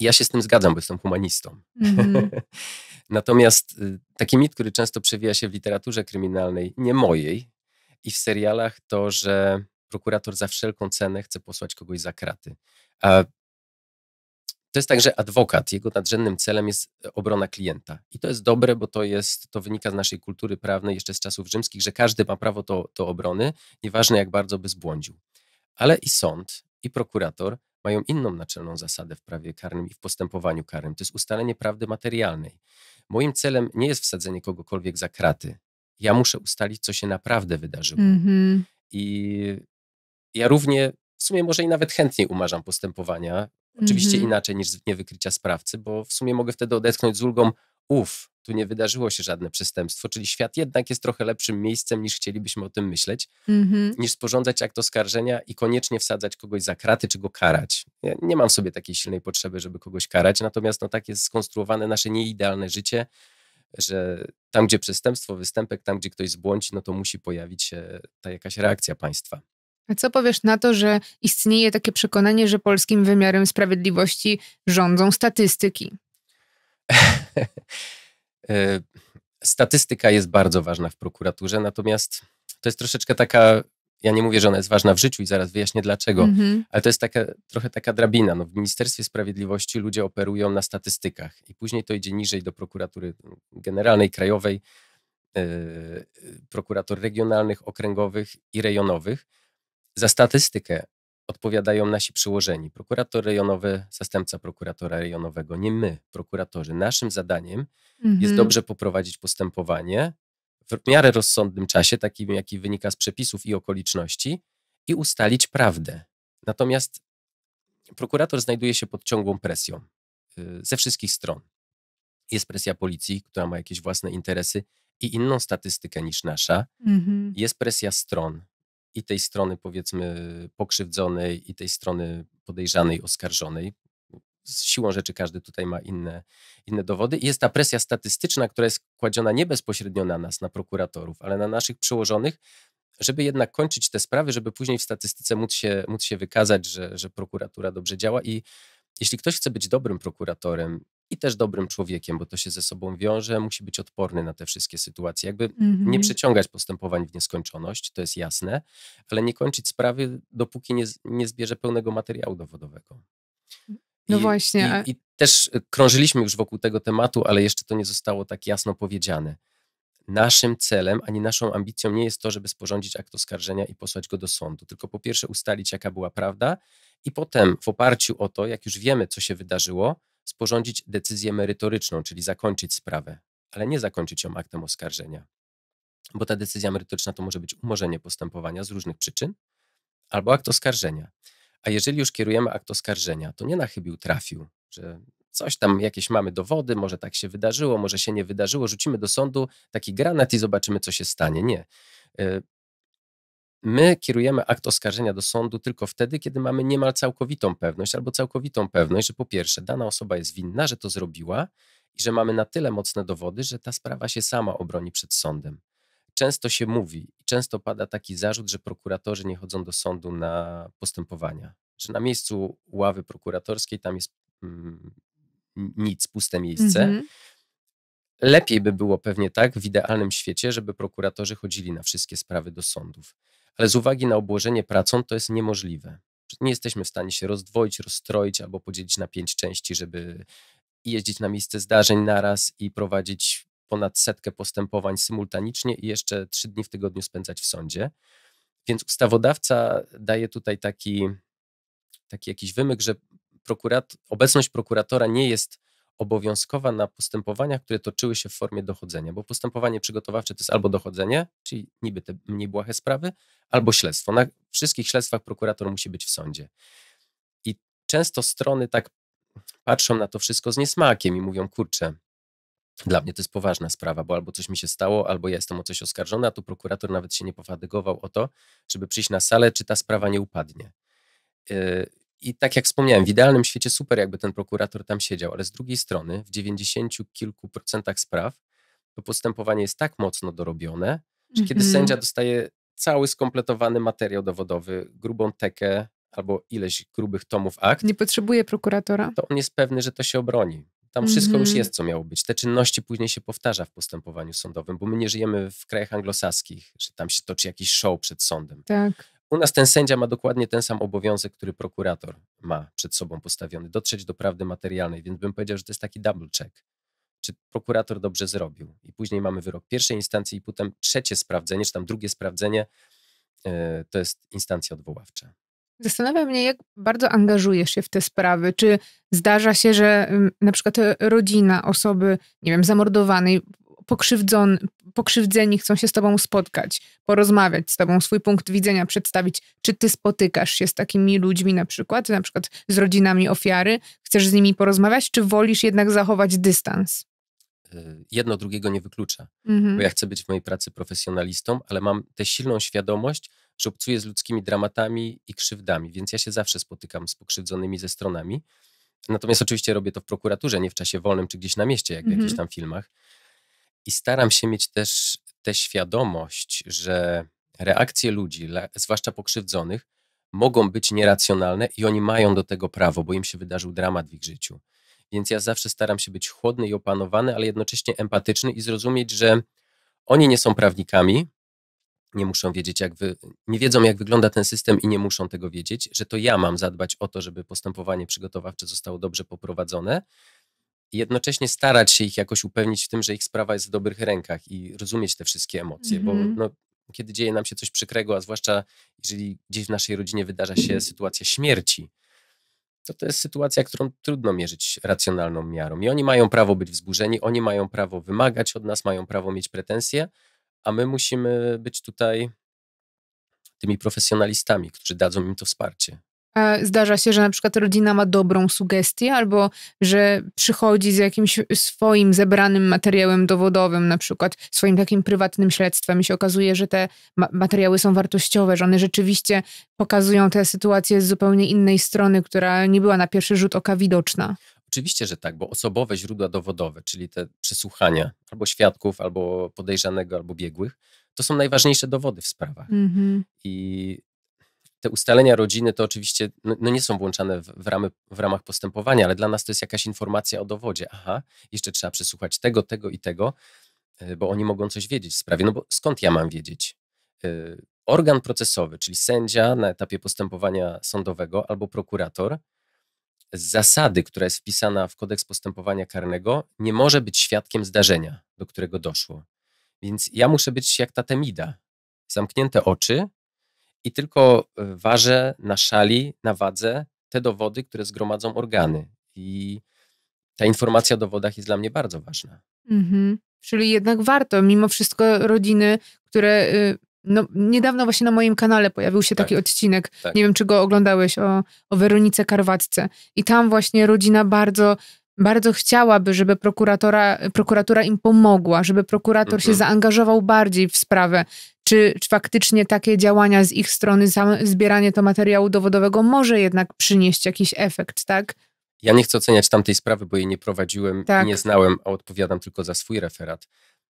ja się z tym zgadzam, bo jestem humanistą. Mm. Natomiast y, taki mit, który często przewija się w literaturze kryminalnej, nie mojej, i w serialach, to że prokurator za wszelką cenę chce posłać kogoś za kraty. A to jest także adwokat. Jego nadrzędnym celem jest e, obrona klienta. I to jest dobre, bo to, jest, to wynika z naszej kultury prawnej jeszcze z czasów rzymskich, że każdy ma prawo do, do obrony, nieważne jak bardzo by zbłądził. Ale i sąd, i prokurator mają inną naczelną zasadę w prawie karnym i w postępowaniu karnym. To jest ustalenie prawdy materialnej. Moim celem nie jest wsadzenie kogokolwiek za kraty. Ja muszę ustalić, co się naprawdę wydarzyło. Mm -hmm. I ja równie, w sumie może i nawet chętniej umarzam postępowania, Oczywiście mm -hmm. inaczej niż nie wykrycia sprawcy, bo w sumie mogę wtedy odetchnąć z ulgą, uff, tu nie wydarzyło się żadne przestępstwo, czyli świat jednak jest trochę lepszym miejscem niż chcielibyśmy o tym myśleć, mm-hmm. niż sporządzać akt oskarżenia i koniecznie wsadzać kogoś za kraty czy go karać. Ja nie mam sobie takiej silnej potrzeby, żeby kogoś karać, natomiast no, tak jest skonstruowane nasze nieidealne życie, że tam, gdzie przestępstwo, występek, tam, gdzie ktoś zbłądzi, no to musi pojawić się ta jakaś reakcja państwa.
A co powiesz na to, że istnieje takie przekonanie, że polskim wymiarem sprawiedliwości rządzą statystyki?
E, statystyka jest bardzo ważna w prokuraturze, natomiast to jest troszeczkę taka, ja nie mówię, że ona jest ważna w życiu i zaraz wyjaśnię dlaczego, mm-hmm. ale to jest taka, trochę taka drabina. No, w Ministerstwie Sprawiedliwości ludzie operują na statystykach i później to idzie niżej do prokuratury generalnej, krajowej, yy, e, prokurator regionalnych, okręgowych i rejonowych. Za statystykę odpowiadają nasi przyłożeni, prokurator rejonowy, zastępca prokuratora rejonowego, nie my, prokuratorzy. Naszym zadaniem mhm. jest dobrze poprowadzić postępowanie w miarę rozsądnym czasie, takim jaki wynika z przepisów i okoliczności, i ustalić prawdę. Natomiast prokurator znajduje się pod ciągłą presją y, ze wszystkich stron. Jest presja policji, która ma jakieś własne interesy i inną statystykę niż nasza. Mhm. Jest presja stron, i tej strony powiedzmy pokrzywdzonej i tej strony podejrzanej, oskarżonej. Z siłą rzeczy każdy tutaj ma inne, inne dowody. I jest ta presja statystyczna, która jest kładziona nie bezpośrednio na nas, na prokuratorów, ale na naszych przełożonych, żeby jednak kończyć te sprawy, żeby później w statystyce móc się, móc się wykazać, że, że prokuratura dobrze działa. I jeśli ktoś chce być dobrym prokuratorem i też dobrym człowiekiem, bo to się ze sobą wiąże, musi być odporny na te wszystkie sytuacje. Jakby mm -hmm. nie mhm. przeciągać postępowań w nieskończoność, to jest jasne, ale nie kończyć sprawy, dopóki nie, nie zbierze pełnego materiału dowodowego.
No właśnie. I, I
też e, krążyliśmy już wokół tego tematu, ale jeszcze to nie zostało tak jasno powiedziane. Naszym celem ani naszą ambicją nie jest to, żeby sporządzić akt oskarżenia i posłać go do sądu, tylko po pierwsze ustalić, jaka była prawda, i potem w oparciu o to, jak już wiemy, co się wydarzyło, sporządzić decyzję merytoryczną, czyli zakończyć sprawę, ale nie zakończyć ją aktem oskarżenia. Bo ta decyzja merytoryczna to może być umorzenie postępowania z różnych przyczyn albo akt oskarżenia. A jeżeli już kierujemy akt oskarżenia, to nie na chybił trafił, że coś tam, jakieś mamy dowody, może tak się wydarzyło, może się nie wydarzyło, rzucimy do sądu taki granat i zobaczymy, co się stanie. Nie. E, My kierujemy akt oskarżenia do sądu tylko wtedy, kiedy mamy niemal całkowitą pewność albo całkowitą pewność, że po pierwsze dana osoba jest winna, że to zrobiła i że mamy na tyle mocne dowody, że ta sprawa się sama obroni przed sądem. Często się mówi i często pada taki zarzut, że prokuratorzy nie chodzą do sądu na postępowania, że na miejscu ławy prokuratorskiej tam jest mm, nic, puste miejsce. Mm -hmm. Lepiej by było pewnie tak w idealnym świecie, żeby prokuratorzy chodzili na wszystkie sprawy do sądów ale z uwagi na obłożenie pracą to jest niemożliwe. Nie jesteśmy w stanie się rozdwoić, rozstroić albo podzielić na pięć części, żeby jeździć na miejsce zdarzeń naraz i prowadzić ponad setkę postępowań symultanicznie i jeszcze trzy dni w tygodniu spędzać w sądzie. Więc ustawodawca daje tutaj taki, taki jakiś wymyk, że prokurat, obecność prokuratora nie jest obowiązkowa na postępowaniach, które toczyły się w formie dochodzenia, bo postępowanie przygotowawcze to jest albo dochodzenie, czyli niby te mniej błahe sprawy, albo śledztwo. Na wszystkich śledztwach prokurator musi być w sądzie. I często strony tak patrzą na to wszystko z niesmakiem i mówią, kurczę, dla mnie to jest poważna sprawa, bo albo coś mi się stało, albo ja jestem o coś oskarżony, a tu prokurator nawet się nie pofadygował o to, żeby przyjść na salę, czy ta sprawa nie upadnie. Yy, i tak jak wspomniałem, w idealnym świecie super, jakby ten prokurator tam siedział, ale z drugiej strony w 90 kilku procentach spraw to postępowanie jest tak mocno dorobione, że mm-hmm. kiedy mhm. sędzia dostaje cały skompletowany materiał dowodowy, grubą tekę albo ileś grubych tomów akt. Nie potrzebuje prokuratora. To on jest pewny, że to się obroni. Tam mm-hmm. wszystko już mhm. jest, co miało być. Te czynności później się powtarza w postępowaniu sądowym, bo my nie żyjemy w krajach anglosaskich, że tam się toczy jakiś show przed sądem. Tak. U nas ten sędzia ma dokładnie ten sam obowiązek, który prokurator ma przed sobą postawiony dotrzeć do prawdy materialnej, więc bym powiedział, że to jest taki double check. Czy prokurator dobrze zrobił? I później mamy wyrok pierwszej instancji, i potem trzecie sprawdzenie, czy tam drugie sprawdzenie e, to jest instancja odwoławcza.
Zastanawia mnie, jak bardzo angażujesz się w te sprawy. Czy zdarza się, że mm, na przykład e, rodzina osoby, nie wiem, zamordowanej pokrzywdzon, pokrzywdzeni chcą się z tobą spotkać, porozmawiać z tobą, swój punkt widzenia przedstawić. Czy ty spotykasz się z takimi ludźmi na przykład, na przykład z rodzinami ofiary? Chcesz z nimi porozmawiać, czy wolisz jednak zachować dystans?
Y, jedno drugiego nie wyklucza, mhm. bo ja chcę być w mojej pracy profesjonalistą, ale mam tę silną świadomość, że obcuję z ludzkimi dramatami i krzywdami, więc ja się zawsze spotykam z pokrzywdzonymi ze stronami. Natomiast oczywiście robię to w prokuraturze, nie w czasie wolnym czy gdzieś na mieście, jak w jakichś mhm. tam filmach. I staram się mieć też tę świadomość, że reakcje ludzi, zwłaszcza pokrzywdzonych, mogą być nieracjonalne i oni mają do tego prawo, bo im się wydarzył dramat w ich życiu. Więc ja zawsze staram się być chłodny i opanowany, ale jednocześnie empatyczny i zrozumieć, że oni nie są prawnikami, nie muszą wiedzieć, jak wy, nie wiedzą, jak wygląda ten system i nie muszą tego wiedzieć, że to ja mam zadbać o to, żeby postępowanie przygotowawcze zostało dobrze poprowadzone, i jednocześnie starać się ich jakoś upewnić w tym, że ich sprawa jest w dobrych rękach i rozumieć te wszystkie emocje, mm -hmm. bo mhm. no, kiedy dzieje nam się coś przykrego, a zwłaszcza jeżeli gdzieś w naszej rodzinie wydarza się sytuacja śmierci, to to jest sytuacja, którą trudno mierzyć racjonalną miarą. I oni mają prawo być wzburzeni, oni mają prawo wymagać od nas, mają prawo mieć pretensje, a my musimy być tutaj tymi profesjonalistami, którzy dadzą im to wsparcie.
Zdarza się, że na przykład rodzina ma dobrą sugestię, albo że przychodzi z jakimś swoim zebranym materiałem dowodowym, na przykład swoim takim prywatnym śledztwem i się okazuje, że te ma materiały są wartościowe, że one rzeczywiście pokazują tę sytuację z zupełnie innej strony, która nie była na pierwszy rzut oka widoczna.
Oczywiście, że tak, bo osobowe źródła dowodowe, czyli te przesłuchania albo świadków, albo podejrzanego, albo biegłych, to są najważniejsze dowody w sprawach. Mm -hmm. I te ustalenia rodziny to oczywiście no, no nie są włączane w, w, ramy, w ramach postępowania, ale dla nas to jest jakaś informacja o dowodzie. Aha, jeszcze trzeba przesłuchać tego, tego i tego, e, bo oni mogą coś wiedzieć w sprawie. No bo skąd ja mam wiedzieć? E, organ procesowy, czyli sędzia na etapie postępowania sądowego albo prokurator, z zasady, która jest wpisana w kodeks postępowania karnego, nie może być świadkiem zdarzenia, do którego doszło. Więc ja muszę być jak ta temida. Zamknięte oczy, i tylko e, ważę na szali, na wadze te dowody, które zgromadzą organy. I ta informacja o dowodach jest dla mnie bardzo
ważna.
Mhm. Czyli jednak warto, mimo wszystko, rodziny, które. Y, no, niedawno właśnie na moim kanale pojawił się tak. taki odcinek, tak. nie wiem czy go oglądałeś, o, o Weronice Karwatce. I tam właśnie rodzina bardzo bardzo chciałaby, żeby prokuratora, prokuratura im pomogła, żeby prokurator mhm. się zaangażował bardziej w sprawę. Czy, czy, faktycznie takie działania z ich strony, zbieranie to materiału dowodowego może jednak przynieść jakiś efekt, tak?
Ja nie chcę oceniać tamtej sprawy, bo jej nie prowadziłem tak. nie znałem, a odpowiadam tylko za swój referat.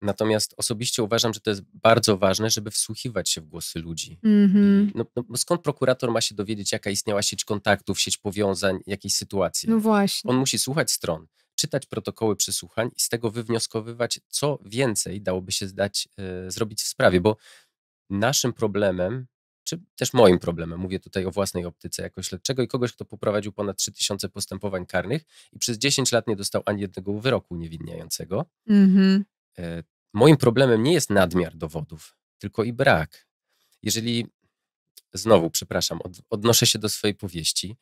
Natomiast osobiście uważam, że to jest bardzo ważne, żeby wsłuchiwać się w głosy ludzi.
Mm-hmm.
No, no, skąd prokurator ma się dowiedzieć, jaka istniała sieć kontaktów, sieć powiązań, jakiejś sytuacji? No właśnie. On musi słuchać stron, czytać protokoły przesłuchań i z tego wywnioskowywać, co więcej dałoby się zdać, e, zrobić w sprawie, bo naszym problemem, czy też moim problemem, mówię tutaj o własnej optyce jako śledczego i kogoś, kto poprowadził ponad 3000 postępowań karnych i przez 10 lat nie dostał ani jednego wyroku uniewinniającego, mm-hmm. E, moim problemem nie jest nadmiar dowodów, tylko i brak. Jeżeli, znowu, przepraszam, odnoszę się do swojej powieści,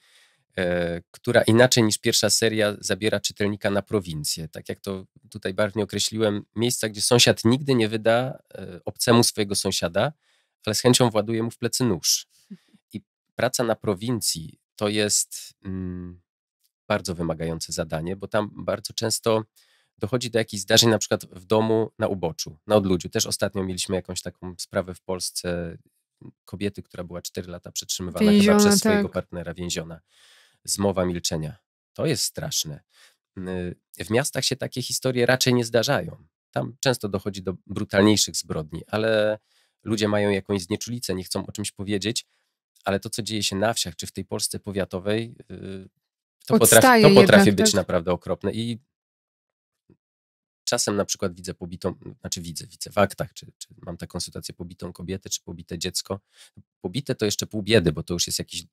e, która inaczej niż pierwsza seria zabiera czytelnika na prowincję. Tak jak to tutaj barwnie określiłem, miejsca, gdzie sąsiad nigdy nie wyda e, obcemu swojego sąsiada, ale z chęcią właduje mu w plecy nóż. I praca na prowincji to jest mm, bardzo wymagające zadanie, bo tam bardzo często dochodzi do jakichś zdarzeń, na przykład w domu na uboczu, na odludziu. Też ostatnio mieliśmy jakąś taką sprawę w Polsce kobiety, która była 4 lata przetrzymywana więziona, chyba przez tak. swojego partnera, więziona. Zmowa milczenia. To jest straszne. Yy, w miastach się takie historie raczej nie zdarzają. Tam często dochodzi do brutalniejszych zbrodni, ale ludzie mają jakąś znieczulicę, nie chcą o czymś powiedzieć, ale to, co dzieje się na wsiach czy w tej Polsce powiatowej, yy, to, Odstaje potrafi, to potrafi jednak, być tak? naprawdę okropne. I Czasem na przykład widzę pobitą, znaczy widzę, widzę w aktach, czy, czy mam taką sytuację pobitą kobietę, czy pobite dziecko. Pobite to jeszcze pół biedy, bo to już jest jakiś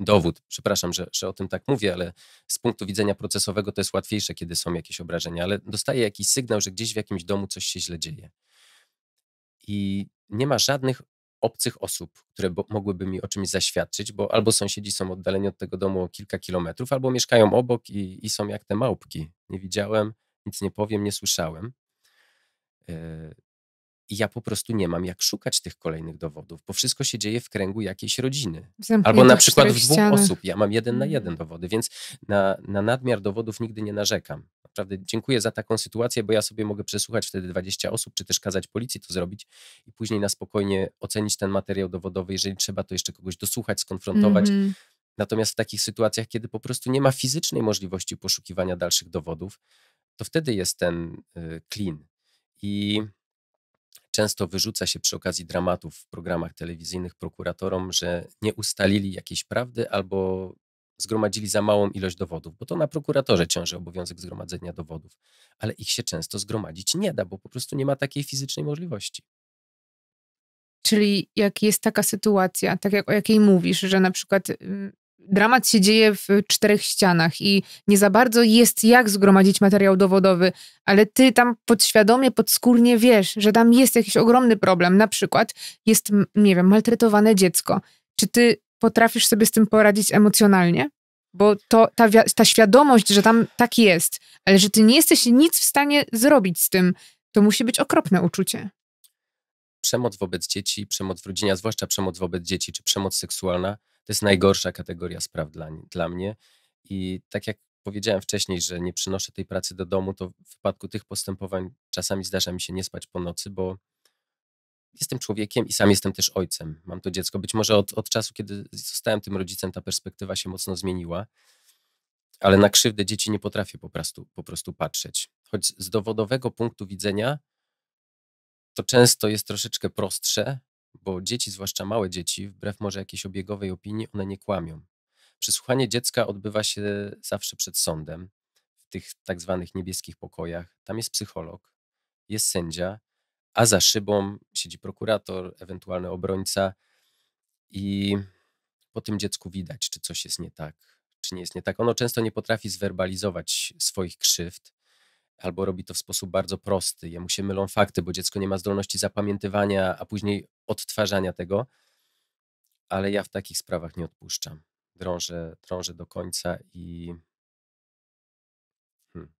dowód. Przepraszam, że, że o tym tak mówię, ale z punktu widzenia procesowego to jest łatwiejsze, kiedy są jakieś obrażenia, ale dostaję jakiś sygnał, że gdzieś w jakimś domu coś się źle dzieje. I nie ma żadnych obcych osób, które bo, mogłyby mi o czymś zaświadczyć, bo albo sąsiedzi są oddaleni od tego domu o kilka kilometrów, albo mieszkają obok i, i są jak te małpki. Nie widziałem, nic nie powiem, nie słyszałem. E, I ja po prostu nie mam jak szukać tych kolejnych dowodów, bo wszystko się dzieje w kręgu jakiejś rodziny. Albo na przykład w dwóch ściany. osób. Ja mam jeden na mm. jeden dowody, więc na, na nadmiar dowodów nigdy nie narzekam. Naprawdę dziękuję za taką sytuację, bo ja sobie mogę przesłuchać wtedy 20 osób, czy też kazać policji to zrobić i później na spokojnie ocenić ten materiał dowodowy. Jeżeli trzeba, to jeszcze kogoś dosłuchać, skonfrontować. Mm -hmm. Natomiast w takich sytuacjach, kiedy po prostu nie ma fizycznej możliwości poszukiwania dalszych dowodów, to wtedy jest ten y, clean. I często wyrzuca się przy okazji dramatów w programach telewizyjnych prokuratorom, że nie ustalili jakiejś prawdy albo zgromadzili za małą ilość dowodów, bo to na prokuratorze ciąży obowiązek zgromadzenia dowodów, ale ich się często zgromadzić nie da, bo po prostu nie ma takiej fizycznej możliwości.
Czyli jak jest taka sytuacja, tak jak o jakiej mówisz, że na przykład dramat się dzieje w czterech ścianach i nie za bardzo jest jak zgromadzić materiał dowodowy, ale ty tam podświadomie, podskórnie wiesz, że tam jest jakiś ogromny problem. Na przykład jest, nie wiem, maltretowane dziecko. Czy ty potrafisz sobie z tym poradzić emocjonalnie? Bo to, ta, ta świadomość, że tam tak jest, ale że ty nie jesteś nic w stanie zrobić z tym, to musi być okropne uczucie
przemoc wobec dzieci, przemoc w rodzinie, a zwłaszcza przemoc wobec dzieci czy przemoc seksualna, to jest najgorsza kategoria spraw dla, dla mnie. I tak jak powiedziałem wcześniej, że nie przynoszę tej pracy do domu, to w przypadku tych postępowań czasami zdarza mi się nie spać po nocy, bo jestem człowiekiem i sam jestem też ojcem. Mam to dziecko. Być może od, od czasu, kiedy zostałem tym rodzicem, ta perspektywa się mocno zmieniła, ale na krzywdę dzieci nie potrafię po prostu, po prostu patrzeć. Choć z dowodowego punktu widzenia to często jest troszeczkę prostsze bo dzieci, zwłaszcza małe dzieci, wbrew może jakiejś obiegowej opinii, one nie kłamią. Przesłuchanie dziecka odbywa się zawsze przed sądem, w tych tak zwanych niebieskich pokojach. Tam jest psycholog, jest sędzia, a za szybą siedzi prokurator, ewentualny obrońca i po tym dziecku widać, czy coś jest nie tak, czy nie jest nie tak. Ono często nie potrafi zwerbalizować swoich krzywd, albo robi to w sposób bardzo prosty. Jemu się mylą fakty, bo dziecko nie ma zdolności zapamiętywania, a później odtwarzania tego. Ale ja w takich sprawach nie odpuszczam. Drążę, drążę do końca i. Hmm.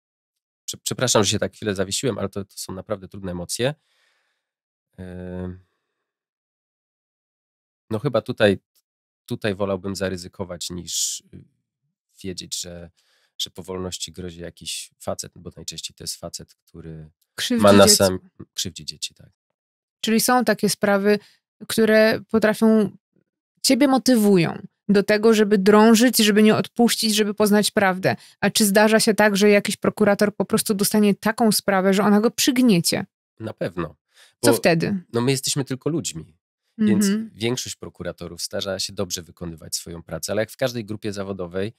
Przepraszam, że się tak chwilę zawiesiłem, ale to, to są naprawdę trudne emocje. No, chyba tutaj, tutaj wolałbym zaryzykować niż y, wiedzieć, że, że po wolności grozi jakiś facet, no bo najczęściej to jest facet, który
krzywdzi ma na sam...
krzywdzi dzieci, tak.
Czyli są takie sprawy, które potrafią, ciebie motywują do tego, żeby drążyć, żeby nie odpuścić, żeby poznać prawdę. A czy zdarza się tak, że jakiś prokurator po prostu dostanie taką sprawę, że ona go przygniecie?
Na pewno. Co wtedy? No my jesteśmy tylko ludźmi. Więc mhm. większość prokuratorów starza się dobrze wykonywać swoją pracę, ale jak w każdej grupie zawodowej,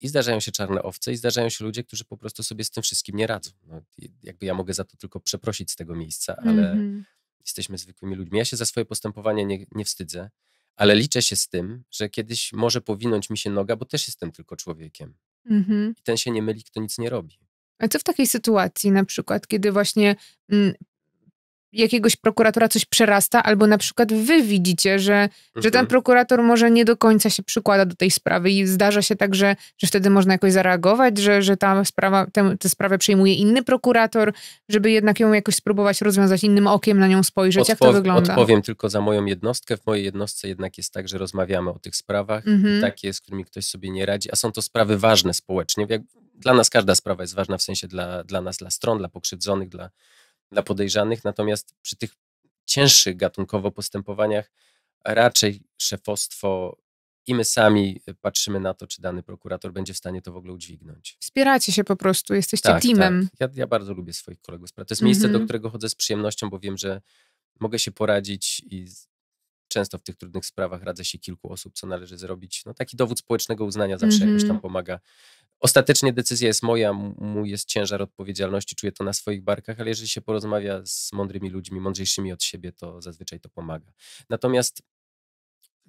i zdarzają się czarne owce, i zdarzają się ludzie, którzy po prostu sobie z tym wszystkim nie radzą. No, jakby ja mogę za to tylko przeprosić z tego miejsca, ale mm -hmm. jesteśmy zwykłymi ludźmi. Ja się za swoje postępowanie nie, nie wstydzę, ale liczę się z tym, że kiedyś może powinąć mi się noga, bo też jestem tylko człowiekiem. Mm -hmm. I ten się nie myli, kto nic nie robi.
A co w takiej sytuacji, na przykład, kiedy właśnie mm, jakiegoś prokuratora coś przerasta, albo na przykład wy widzicie, że, że ten mhm. prokurator może nie do końca się przykłada do tej sprawy i zdarza się tak, że, że wtedy można jakoś zareagować, że, że ta sprawa, tę, tę sprawę przyjmuje inny prokurator, żeby jednak ją jakoś spróbować rozwiązać, innym okiem na nią spojrzeć. Jak to wygląda? Odpowiem
tylko
za moją jednostkę. W mojej jednostce jednak jest tak, że rozmawiamy o tych sprawach, mm takie, z którymi ktoś sobie nie radzi, a są to sprawy ważne społecznie. Jak dla nas każda sprawa jest ważna, w sensie dla, dla nas, dla stron, dla pokrzywdzonych, dla dla podejrzanych, natomiast przy tych cięższych gatunkowo postępowaniach raczej szefostwo i my sami patrzymy na to, czy dany prokurator będzie w stanie to w ogóle udźwignąć. Wspieracie
się po prostu, jesteście tak, teamem.
Tak. Ja, ja, bardzo lubię swoich kolegów z pracy. To jest miejsce, do mhm. którego chodzę z przyjemnością, bo wiem, że mogę się poradzić i często w tych trudnych sprawach radzę się kilku osób, co należy zrobić. No taki dowód społecznego uznania zawsze jakoś tam mhm. pomaga Ostatecznie decyzja jest moja, mój jest ciężar odpowiedzialności, czuję to na swoich barkach, ale jeżeli się porozmawia z mądrymi ludźmi, mądrzejszymi od siebie, to zazwyczaj to pomaga. Natomiast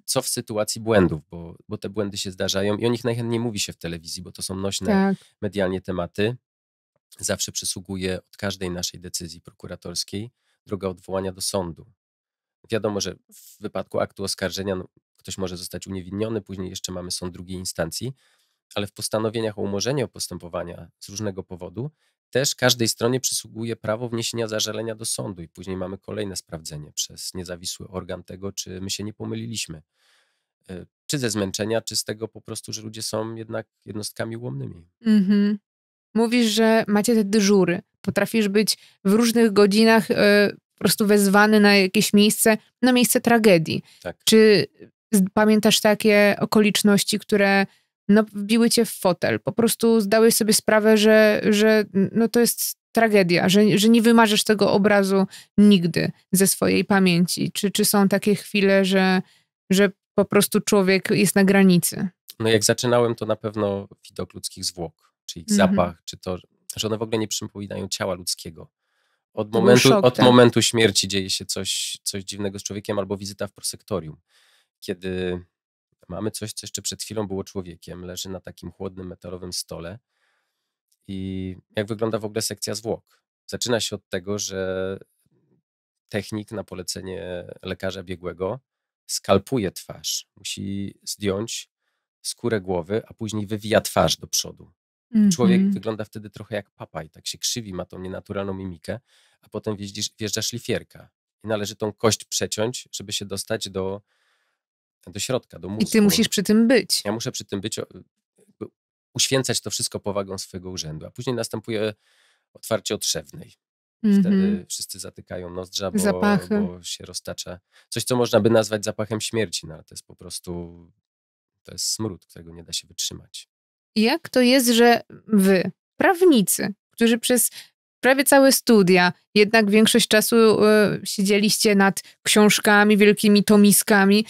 co w sytuacji błędów, bo, bo te błędy się zdarzają i o nich najchętniej mówi się w telewizji, bo to są nośne tak. medialnie tematy. Zawsze przysługuje od każdej naszej decyzji prokuratorskiej droga odwołania do sądu. Wiadomo, że w wypadku aktu oskarżenia no, ktoś może zostać uniewinniony, później jeszcze mamy sąd drugiej instancji ale w postanowieniach o umorzeniu postępowania z różnego powodu też każdej stronie przysługuje prawo wniesienia zażalenia do sądu i później mamy kolejne sprawdzenie przez niezawisły organ tego, czy my się nie pomyliliśmy. Y, czy ze zmęczenia, czy z tego po prostu, że ludzie są jednak jednostkami ułomnymi.
Mhm. Mówisz, że macie te dyżury. Potrafisz być w różnych godzinach y, po prostu wezwany na jakieś miejsce, na miejsce tragedii. Tak. Czy pamiętasz takie okoliczności, które no, wbiły cię w fotel. Po prostu zdałeś sobie sprawę, że, że no, to jest tragedia, że, że nie wymarzysz tego obrazu nigdy ze swojej pamięci. Czy, czy są takie chwile, że, że po prostu człowiek jest na granicy?
No jak zaczynałem, to na pewno widok ludzkich zwłok, czy ich mhm. zapach, czy to, że one w ogóle nie przypominają ciała ludzkiego. Od, momentu, szok, od tak. momentu śmierci dzieje się coś, coś dziwnego z człowiekiem, albo wizyta w prosektorium, kiedy Mamy coś, co jeszcze przed chwilą było człowiekiem, leży na takim chłodnym metalowym stole. I jak wygląda w ogóle sekcja zwłok? Zaczyna się od tego, że technik na polecenie lekarza biegłego skalpuje twarz. Musi zdjąć skórę głowy, a później wywija twarz do przodu. Mm -hmm. Człowiek mhm. wygląda wtedy trochę jak papaj, tak się krzywi, ma tą nienaturalną mimikę, a potem wjeżdża szlifierka i należy tą kość przeciąć, żeby się dostać do do środka, do mózgu. I ty musisz przy
tym być.
Ja muszę przy tym być, uświęcać to wszystko powagą swojego urzędu. A później następuje otwarcie otrzewnej.
Wtedy mm -hmm.
wszyscy zatykają nozdrza, bo, Zapachy. bo się roztacza. Coś, co można by nazwać zapachem śmierci, no ale to jest po prostu, to jest smród, którego nie da się wytrzymać.
Jak to jest, że wy, prawnicy, którzy przez prawie całe studia, jednak większość czasu y, siedzieliście nad książkami, wielkimi tomiskami,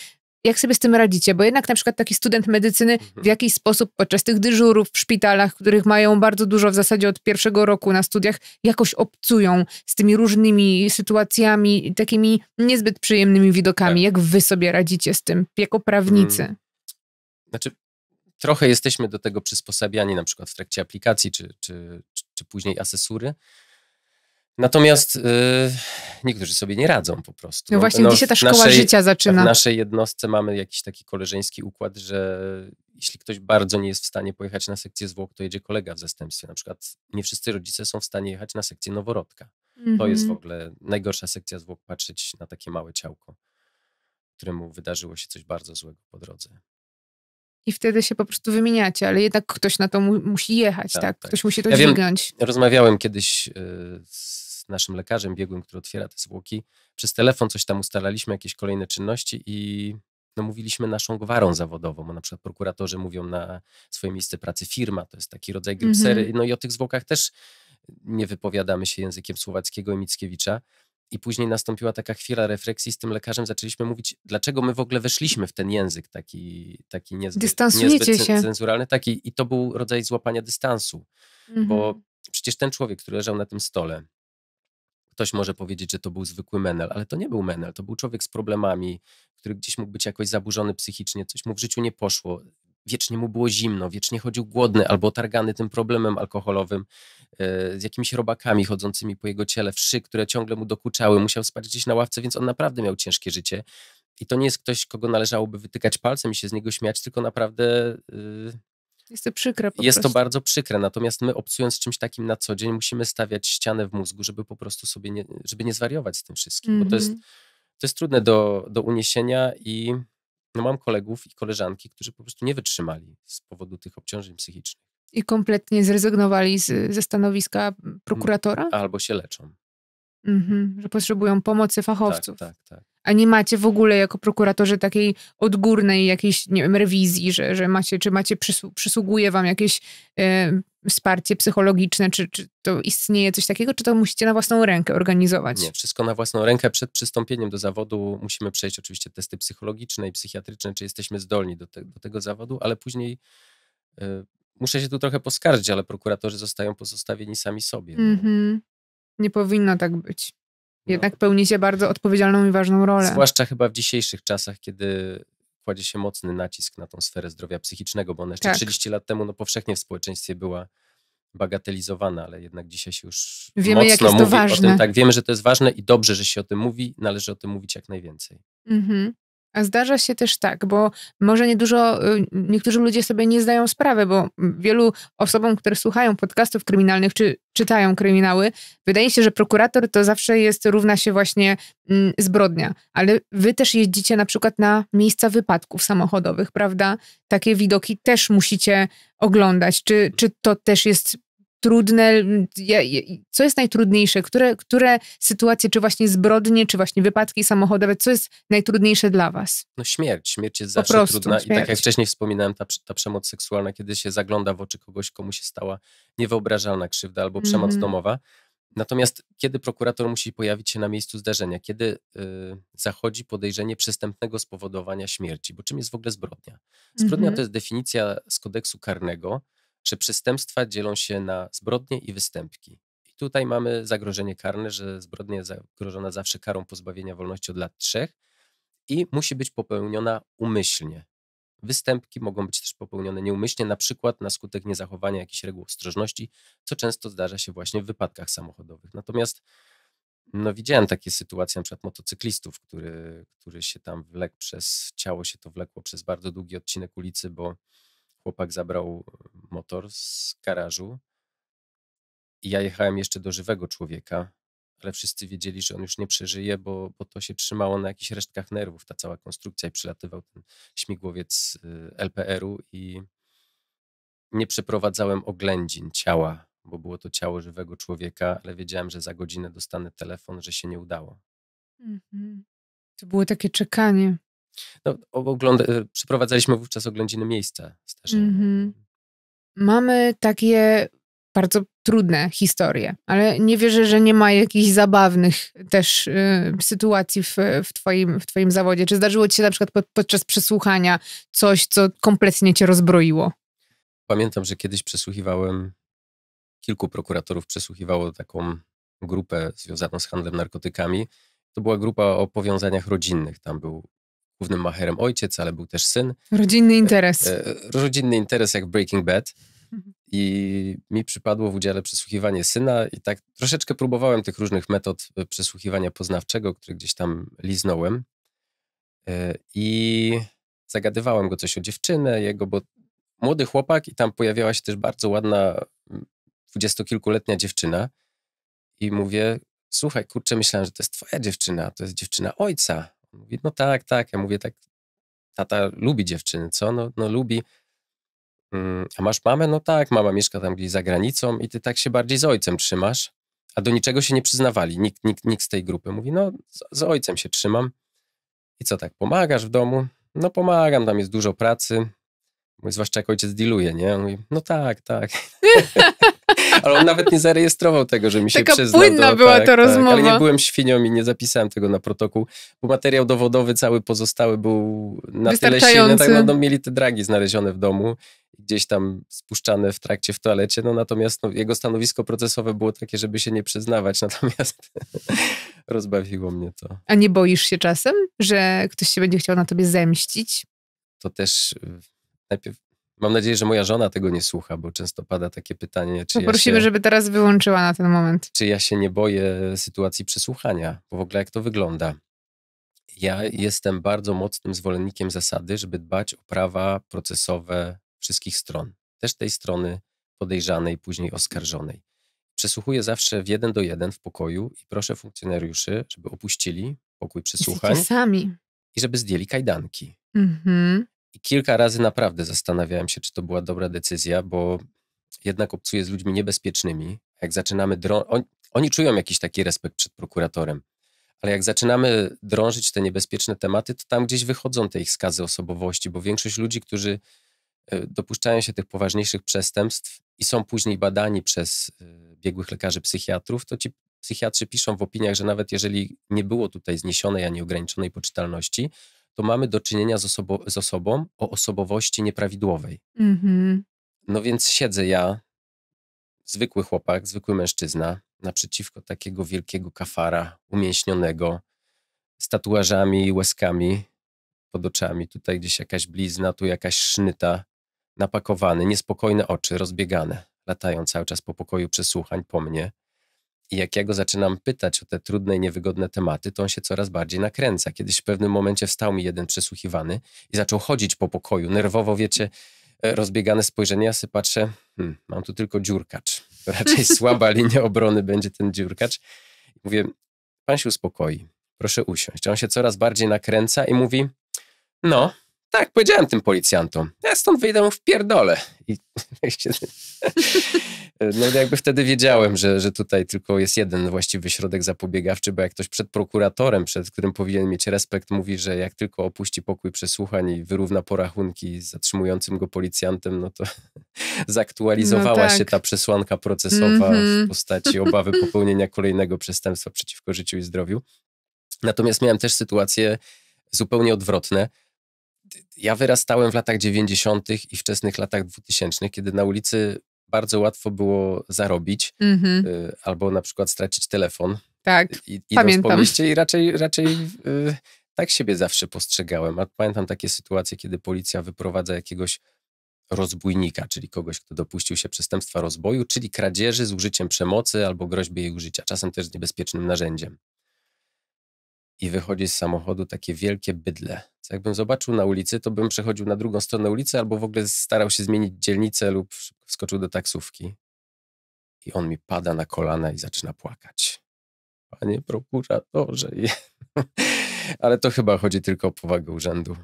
jak sobie z tym radzicie? Bo jednak na przykład taki student medycyny w mhm. jakiś sposób podczas tych dyżurów w szpitalach, których mają bardzo dużo w zasadzie od pierwszego roku na studiach, jakoś obcują z tymi różnymi sytuacjami, takimi niezbyt przyjemnymi widokami. Tak. Jak wy sobie radzicie z tym jako prawnicy? Hmm.
Znaczy, trochę jesteśmy do tego przysposabiani, na przykład w trakcie aplikacji czy, czy, czy, czy później asesury. Natomiast yy, niektórzy sobie nie radzą po prostu. No, no właśnie, no, gdzie się ta szkoła naszej, życia tak, zaczyna? W naszej jednostce mamy jakiś taki koleżeński układ, że jeśli ktoś bardzo nie jest w stanie pojechać na sekcję zwłok, to jedzie kolega w zastępstwie. Na przykład nie wszyscy rodzice są w stanie jechać na sekcję noworodka. Mm -hmm. To jest w mhm. ogóle najgorsza sekcja zwłok, patrzeć na takie małe ciałko, któremu wydarzyło się coś bardzo złego po drodze
i wtedy się po prostu wymieniacie, ale jednak ktoś na to mu musi jechać, tak, tak? tak. Ktoś musi to ja dźwignąć.
Wiem, rozmawiałem kiedyś e, z naszym lekarzem biegłym, który otwiera te zwłoki. Przez telefon coś tam ustalaliśmy, jakieś kolejne czynności i no, mówiliśmy naszą gwarą zawodową, bo na przykład prokuratorzy mówią na swoje miejsce pracy firma, to jest taki rodzaj grypsery, mhm. no i o tych zwłokach też nie wypowiadamy się językiem słowackiego i Mickiewicza, i później nastąpiła taka chwila refleksji z tym lekarzem. Zaczęliśmy mówić, dlaczego my w ogóle weszliśmy w ten język taki, taki niezbyt, Dystansujecie niezbyt się. cenzuralny. Taki, I to był rodzaj złapania dystansu, mhm. bo przecież ten człowiek, który leżał na tym stole, ktoś może powiedzieć, że to był zwykły menel, ale to nie był menel, to był człowiek z problemami, który gdzieś mógł być jakoś zaburzony psychicznie, coś mu w życiu nie poszło wiecznie mu było zimno, wiecznie chodził głodny albo targany tym problemem alkoholowym, e, z jakimiś robakami chodzącymi po jego ciele, wszy, które ciągle mu dokuczały, musiał spać gdzieś na ławce, więc on naprawdę miał ciężkie życie. I to nie jest ktoś, kogo należałoby wytykać palcem i się z niego śmiać, tylko naprawdę. Y,
jest to przykre. jest prostu. to bardzo
przykre. Natomiast my, obcując czymś takim na co dzień, musimy stawiać ścianę w mózgu, żeby po prostu sobie nie, żeby nie zwariować z tym wszystkim. Mm -hmm. Bo to jest, mhm. to jest trudne do, do uniesienia i no mam kolegów i koleżanki, którzy po prostu nie wytrzymali z powodu tych obciążeń psychicznych.
I kompletnie zrezygnowali z, ze stanowiska prokuratora? Mm,
albo się leczą.
Mhm, że potrzebują pomocy fachowców. Tak, tak, tak. A nie macie w ogóle jako prokuratorzy takiej odgórnej jakiejś, nie wiem, rewizji, że, że macie, czy macie, przysługuje wam jakieś e, wsparcie psychologiczne, czy, czy to istnieje coś takiego, czy to musicie na własną rękę organizować? Nie,
wszystko na własną rękę. Przed przystąpieniem do zawodu musimy przejść oczywiście testy psychologiczne i psychiatryczne, czy jesteśmy zdolni do, te, do tego zawodu, ale później y, muszę się tu trochę poskarżyć, ale prokuratorzy zostają pozostawieni sami sobie.
Mm -hmm. Nie powinno tak być. No. Jednak no. pełnicie bardzo odpowiedzialną i ważną rolę. Zwłaszcza
chyba w dzisiejszych czasach, kiedy kładzie się mocny nacisk na tą sferę zdrowia psychicznego, bo ona jeszcze tak. 30 lat temu no, powszechnie w społeczeństwie była bagatelizowana, ale jednak dzisiaj się już wiemy, mocno mówi ważne. o tym. Tak, wiemy, że to jest ważne i dobrze, że się o tym mówi, należy o tym mówić jak najwięcej.
Mhm. A zdarza się też tak, bo może niedużo, y, niektórzy ludzie sobie nie zdają sprawy, bo wielu osobom, które słuchają podcastów kryminalnych czy czytają kryminały, wydaje się, że prokurator to zawsze jest równa się właśnie mm, zbrodnia. Ale wy też jeździcie na przykład na miejsca wypadków samochodowych, prawda? Takie widoki też musicie oglądać. Czy, czy to też jest trudne, co jest najtrudniejsze, które, które sytuacje, czy właśnie zbrodnie, czy właśnie wypadki samochodowe, co jest najtrudniejsze dla was?
No śmierć, śmierć jest zawsze prostu, trudna śmierć. i tak jak wcześniej wspominałem, ta, ta przemoc seksualna, kiedy się zagląda w oczy kogoś, komu się stała niewyobrażalna krzywda albo przemoc mm domowa, Natomiast kiedy prokurator musi pojawić się na miejscu zdarzenia, kiedy y, zachodzi podejrzenie przestępnego spowodowania śmierci, bo czym jest w ogóle zbrodnia? Zbrodnia mm -hmm. to jest definicja z kodeksu karnego, że przestępstwa dzielą się na zbrodnie i występki. I tutaj mamy zagrożenie karne, że zbrodnia jest zagrożona zawsze karą pozbawienia wolności od lat trzech i musi być popełniona umyślnie. Występki mogą być też popełnione nieumyślnie, na przykład na skutek niezachowania jakichś reguł ostrożności, co często zdarza się właśnie w wypadkach samochodowych. Natomiast no, widziałem takie sytuacje, na przykład motocyklistów, który, który się tam wlekł przez, ciało się to wlekło przez bardzo długi odcinek ulicy, bo chłopak zabrał e, motor z garażu. I ja jechałem jeszcze do żywego człowieka, ale wszyscy wiedzieli, że on już nie przeżyje, bo, bo to się trzymało na jakichś resztkach nerwów, ta cała konstrukcja i przylatywał ten śmigłowiec e, LPR-u i nie przeprowadzałem oględzin ciała, bo było to ciało żywego człowieka, ale wiedziałem, że za godzinę dostanę telefon, że się nie udało.
Mhm. To było takie czekanie.
No, ogląda, e, przeprowadzaliśmy wówczas oględziny miejsca
Mm -hmm. Mamy takie bardzo trudne historie, ale nie wierzę, że nie ma jakichś zabawnych też y, sytuacji w, w, twoim, w Twoim zawodzie. Czy zdarzyło Ci się na przykład pod, podczas przesłuchania coś, co kompletnie Cię rozbroiło?
Pamiętam, że kiedyś przesłuchiwałem, kilku prokuratorów przesłuchiwało taką grupę związaną z handlem narkotykami. To była grupa o powiązaniach rodzinnych. Tam był głównym maherem ojciec, ale był też syn.
Rodzinny e, e, interes.
Rodzinny interes jak Breaking Bad. Mhm. I mi przypadło w udziale przesłuchiwanie syna, i tak troszeczkę próbowałem tych różnych metod e, przesłuchiwania poznawczego, które gdzieś tam liznąłem. I zagadywałem go coś o dziewczynę, jego, bo młody chłopak, i tam pojawiała się też bardzo ładna mm, dwudziestokilkuletnia dziewczyna. I mówię, słuchaj, kurczę, myślałem, że to jest twoja dziewczyna, to jest dziewczyna ojca. Mówi, no tak, tak. Ja mówię, tak, tata lubi dziewczyny, co? No, no lubi. Mm, A masz mamę? No tak, mama mieszka tam gdzieś za granicą i ty tak się bardziej z ojcem trzymasz. A do niczego się nie przyznawali, nikt, nikt, nikt z tej grupy. Mówi, no z, z ojcem się trzymam. I co tak, pomagasz w domu? No pomagam, tam jest dużo pracy, Zwłaszcza jak ojciec diluje, nie? On mówi, no tak, tak. ale on nawet nie zarejestrował tego, że mi się Taka przyznał. płynna do, była tak, ta rozmowa. Tak. ale nie byłem świnią i nie zapisałem tego na protokół, bo materiał dowodowy cały pozostały był na tyle silny. Tak, no, no, mieli te dragi znalezione w domu, gdzieś tam spuszczane w trakcie w toalecie, no natomiast no, jego stanowisko procesowe było takie, żeby się nie przyznawać, natomiast rozbawiło mnie to.
A nie boisz się czasem, że ktoś się będzie chciał na tobie zemścić?
To też najpierw Mam nadzieję, że moja żona tego nie słucha, bo często pada takie pytanie. Czy Poprosimy, ja się, żeby
teraz wyłączyła na ten moment.
Czy ja się nie boję sytuacji przesłuchania? Bo w ogóle jak to wygląda? Ja jestem bardzo mocnym zwolennikiem zasady, żeby dbać o prawa procesowe wszystkich stron, też tej strony podejrzanej, później oskarżonej. Przesłuchuję zawsze w jeden do jeden w pokoju i proszę funkcjonariuszy, żeby opuścili pokój przesłuchań. Jesteście sami. I żeby zdjęli kajdanki.
Mhm.
I kilka razy naprawdę zastanawiałem się, czy to była dobra decyzja, bo jednak obcuję z ludźmi niebezpiecznymi. Jak zaczynamy Oni, oni czują jakiś taki respekt przed prokuratorem, ale jak zaczynamy drążyć te niebezpieczne tematy, to tam gdzieś wychodzą te ich skazy osobowości, bo większość ludzi, którzy e, dopuszczają się tych poważniejszych przestępstw i są później badani przez e, biegłych lekarzy psychiatrów, to ci psychiatrzy piszą w opiniach, że nawet jeżeli nie było tutaj zniesionej ani ograniczonej poczytalności, to mamy do czynienia z, osobo z osobą o osobowości nieprawidłowej.
Mhm.
No więc siedzę ja, zwykły chłopak, zwykły mężczyzna, naprzeciwko takiego wielkiego kafara, umięśnionego, z tatuażami i łezkami pod oczami. Tutaj gdzieś jakaś blizna, tu jakaś sznyta, napakowany, niespokojne oczy, rozbiegane, latają cały czas po pokoju przesłuchań po mnie. I jak ja go zaczynam pytać o te trudne i niewygodne tematy, to on się coraz bardziej nakręca. Kiedyś w pewnym momencie wstał mi jeden przesłuchiwany i zaczął chodzić po pokoju. Nerwowo, wiecie, e, rozbiegane spojrzenie. Ja sobie patrzę, hmm, mam tu tylko dziurkacz. To raczej słaba linia obrony będzie ten dziurkacz. Mówię, pan się uspokoi, proszę usiąść. On się coraz bardziej nakręca i mówi, no, tak, powiedziałem tym policjantom. Ja stąd wyjdę w pierdolę. I no jakby wtedy wiedziałem, że, że tutaj tylko jest jeden właściwy środek zapobiegawczy, bo jak ktoś przed prokuratorem, przed którym powinien mieć respekt, mówi, że jak tylko opuści pokój przesłuchań i wyrówna porachunki z zatrzymującym go policjantem, no to zaktualizowała no tak. się ta przesłanka procesowa mm -hmm. w mhm. postaci obawy popełnienia kolejnego przestępstwa przeciwko życiu i zdrowiu. Natomiast miałem też sytuacje zupełnie odwrotne ja wyrastałem w latach 90. i wczesnych latach 2000, kiedy na ulicy bardzo łatwo było zarobić mm -hmm. y, albo na przykład stracić telefon.
Tak, y, I, pamiętam. po mieście
i raczej, raczej y, tak siebie zawsze postrzegałem. A pamiętam takie sytuacje, kiedy policja wyprowadza jakiegoś rozbójnika, czyli kogoś, kto dopuścił się przestępstwa rozboju, czyli kradzieży z użyciem przemocy albo groźby jej użycia, czasem też z niebezpiecznym narzędziem i wychodzi z samochodu takie wielkie bydle. Co jakbym zobaczył na ulicy, to bym przechodził na drugą stronę ulicy albo w ogóle starał się zmienić dzielnicę lub wskoczył do taksówki. I on mi pada na kolana i zaczyna płakać. Panie prokuratorze. Ale to chyba chodzi tylko o powagę urzędu.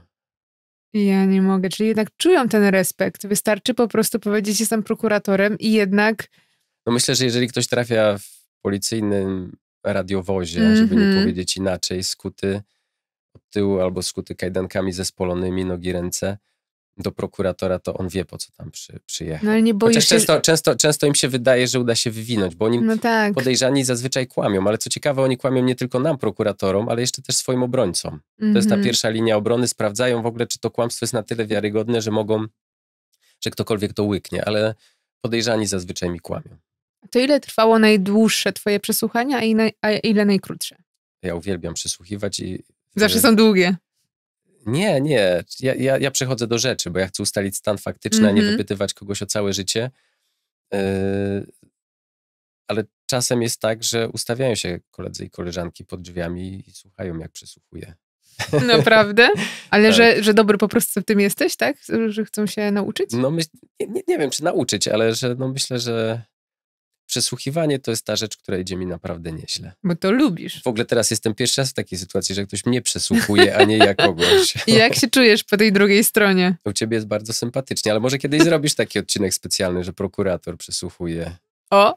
Ja nie mogę, czyli jednak czują ten respekt. Wystarczy po prostu powiedzieć, jestem prokuratorem i jednak...
No myślę, że jeżeli ktoś trafia w policyjnym radiowozie, mm -hmm. żeby nie powiedzieć inaczej, skuty od tyłu albo skuty kajdankami zespolonymi, nogi, ręce do prokuratora, to on wie, po co tam przy, przyjechał. No ale nie boję Chociaż się... często, często, często im się wydaje, że uda się wywinąć, bo oni no tak. podejrzani zazwyczaj kłamią, ale co ciekawe, oni kłamią nie tylko nam, prokuratorom, ale jeszcze też swoim obrońcom. Mm -hmm. To jest ta mhm. pierwsza linia obrony, sprawdzają w ogóle, czy to kłamstwo jest na tyle wiarygodne, że mogą, że ktokolwiek to łyknie, ale podejrzani zazwyczaj mi kłamią.
To ile trwało najdłuższe twoje przesłuchania, a, a ile najkrótsze?
Ja uwielbiam przesłuchiwać i... Y, Zawsze są długie. Nie, nie. Ja, ja, ja przechodzę do rzeczy, bo ja chcę ustalić stan faktyczny, mm-hmm. a nie mhm. wypytywać kogoś o całe życie. Yy, ale czasem jest tak, że ustawiają się koledzy i koleżanki pod drzwiami i słuchają, jak przysłuchuję.
Naprawdę? No, ale tak. że, że dobry po prostu w tym jesteś, tak? Że chcą się nauczyć? No nie,
nie, wiem, czy nauczyć, ale że no myślę, że przesłuchiwanie to jest ta rzecz, która idzie mi naprawdę nieźle. Bo to lubisz. W ogóle teraz jestem pierwszy raz w takiej sytuacji, że ktoś mnie przesłuchuje, a nie ja kogoś. I jak się
czujesz po tej drugiej stronie?
U ciebie jest bardzo sympatycznie, ale może kiedyś zrobisz taki odcinek specjalny, że prokurator przesłuchuje.
O,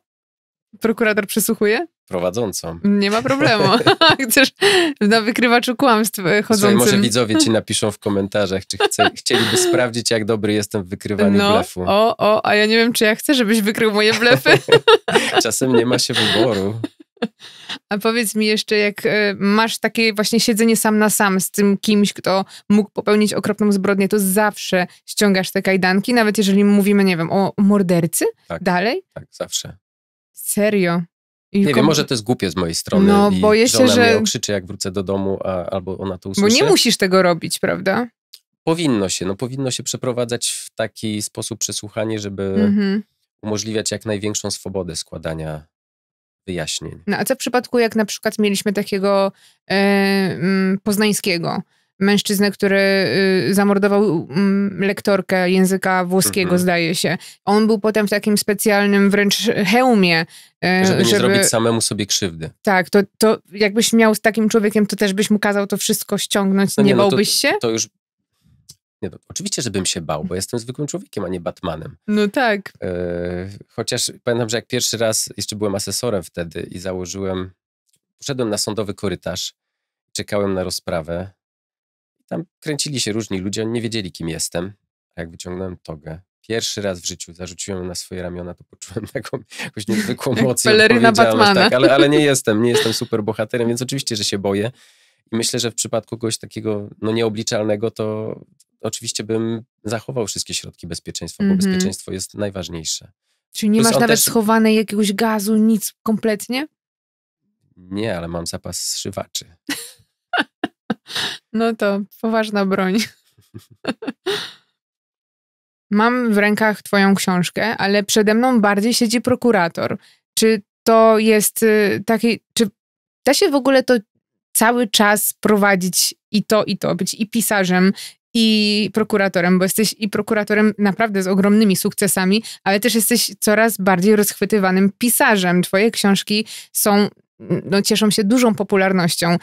Prokurator przesłuchuje?
Prowadzącą.
Nie ma problemu. Chcesz na wykrywaczu kłamstw chodzącym. E, Słuchaj, może widzowie ci
napiszą w komentarzach, czy chce, chcieliby sprawdzić, jak dobry jestem w wykrywaniu no, blefu. O,
o, a ja nie wiem, czy ja chcę, żebyś wykrył moje blefy.
Czasem nie ma się wyboru.
A powiedz mi jeszcze, jak e, masz takie właśnie siedzenie sam na sam z tym kimś, kto mógł popełnić okropną zbrodnię, to zawsze ściągasz te kajdanki, nawet jeżeli mówimy, nie wiem, o mordercy? Tak, dalej? Tak, zawsze. Serio? I nie wiem, może
to jest głupie z mojej strony. No, i boję się, że. Mnie okrzyczy, jak wrócę do domu, a, albo ona to usłyszy. Bo nie musisz
tego robić, prawda?
Powinno się. No, powinno się przeprowadzać w taki sposób przesłuchanie, żeby mhm. umożliwiać jak największą swobodę składania wyjaśnień.
No, a co w przypadku, jak na przykład mieliśmy takiego e, mm, poznańskiego, mężczyznę, który y, zamordował mm, lektorkę języka włoskiego, mhm. zdaje się. On był potem w takim specjalnym wręcz hełmie. Y, żeby, żeby zrobić samemu
sobie krzywdy.
Tak, to, to jakbyś miał z takim człowiekiem, to też byś mu kazał to wszystko ściągnąć, no nie, nie no, bałbyś to, się?
To już nie, no, oczywiście, żebym się bał, bo jestem zwykłym człowiekiem, a nie Batmanem.
No tak.
E, chociaż pamiętam, że jak pierwszy raz, jeszcze byłem asesorem wtedy i założyłem, poszedłem na sądowy korytarz, czekałem na rozprawę tam kręcili się różni ludzie, oni nie wiedzieli, kim jestem. A jak wyciągnąłem togę, pierwszy raz w życiu zarzuciłem na swoje ramiona, to poczułem taką jakąś niezwykłą moc. Peleryna tak, Batmana. Tak, ale, ale nie jestem, nie jestem super bohaterem, więc oczywiście, że się boję. I myślę, że w przypadku kogoś takiego no, nieobliczalnego, to oczywiście bym zachował wszystkie środki bezpieczeństwa, mm -hmm. bo mhm. bezpieczeństwo jest najważniejsze. Czyli nie Plus masz nawet też...
schowanej jakiegoś gazu, nic kompletnie?
Nie, ale mam zapas szywaczy.
No to poważna broń. Mam w rękach Twoją książkę, ale przede mną bardziej siedzi prokurator. Czy to jest y, taki. Czy da się w ogóle to cały czas prowadzić i to, i to, być i pisarzem, i prokuratorem, bo jesteś i prokuratorem naprawdę z ogromnymi sukcesami, ale też jesteś coraz bardziej rozchwytywanym pisarzem. Twoje książki są, no, cieszą się dużą popularnością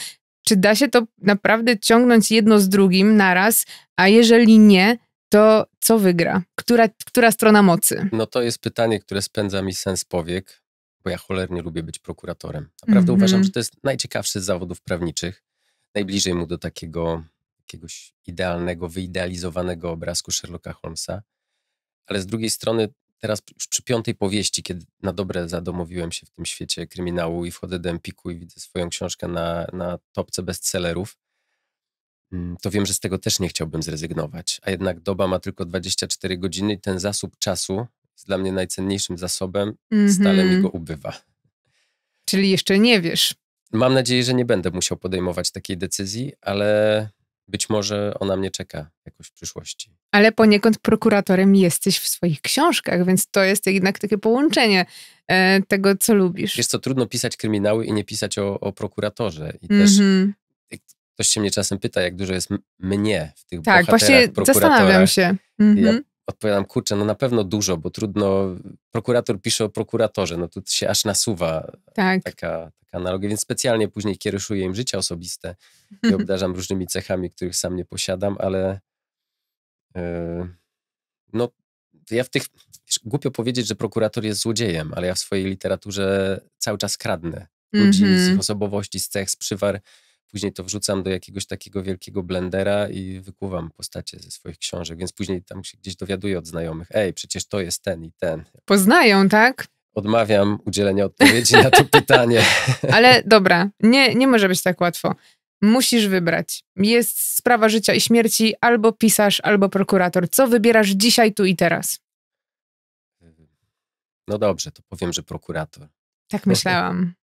czy da się to naprawdę ciągnąć jedno z drugim naraz, a jeżeli nie, to co wygra? Która, która strona mocy?
No to jest pytanie, które spędza mi sens powiek, bo ja cholernie lubię być prokuratorem.
Naprawdę mm-hmm. uważam, że
to jest najciekawszy z zawodów prawniczych. Najbliżej mu do takiego jakiegoś idealnego, wyidealizowanego obrazku Sherlocka Holmesa. Ale z drugiej strony teraz już przy piątej powieści, kiedy na dobre zadomowiłem się w tym świecie kryminału i wchodzę do Empiku i widzę swoją książkę na, na topce bestsellerów, mm, to wiem, że z tego też nie chciałbym zrezygnować. A jednak doba ma tylko 24 godziny i ten zasób czasu jest dla mnie najcenniejszym zasobem, mm -hmm. stale mi mhm. go ubywa.
Czyli jeszcze nie wiesz.
Mam nadzieję, że nie będę musiał podejmować takiej decyzji, ale być może ona mnie czeka jakoś w przyszłości.
Ale poniekąd prokuratorem jesteś w swoich książkach, więc to jest jednak takie połączenie e, tego, co lubisz.
Jest to trudno pisać kryminały i nie pisać o, o prokuratorze. I
mm -hmm. też mhm.
ktoś się mnie czasem pyta, jak dużo jest mnie w tych tak, bohaterach, Tak, właśnie zastanawiam
się. Mm -hmm. Ja mhm
odpowiadam, kurczę, no na pewno dużo, bo trudno, prokurator pisze o prokuratorze, no tu się aż nasuwa tak. taka, taka analogia, więc specjalnie później kieruszuję im życie osobiste i obdarzam różnymi cechami, których sam nie posiadam, ale yy, no ja w tych, wiesz, głupio powiedzieć, że prokurator jest złodziejem, ale ja w swojej literaturze cały czas kradnę ludzi mm -hmm. z mhm. ich osobowości, z cech, z przywar, Później to wrzucam do jakiegoś takiego wielkiego blendera i wykuwam postacie ze swoich książek, więc później tam się gdzieś dowiaduję od znajomych, ej, przecież to jest ten i ten.
Poznają, tak?
Odmawiam udzielenia odpowiedzi na to pytanie.
Ale dobra, nie, nie może być tak łatwo. Musisz wybrać. Jest sprawa życia i śmierci, albo pisarz, albo prokurator. Co wybierasz dzisiaj, tu i teraz?
No dobrze, to powiem, że prokurator.
Tak myślałam.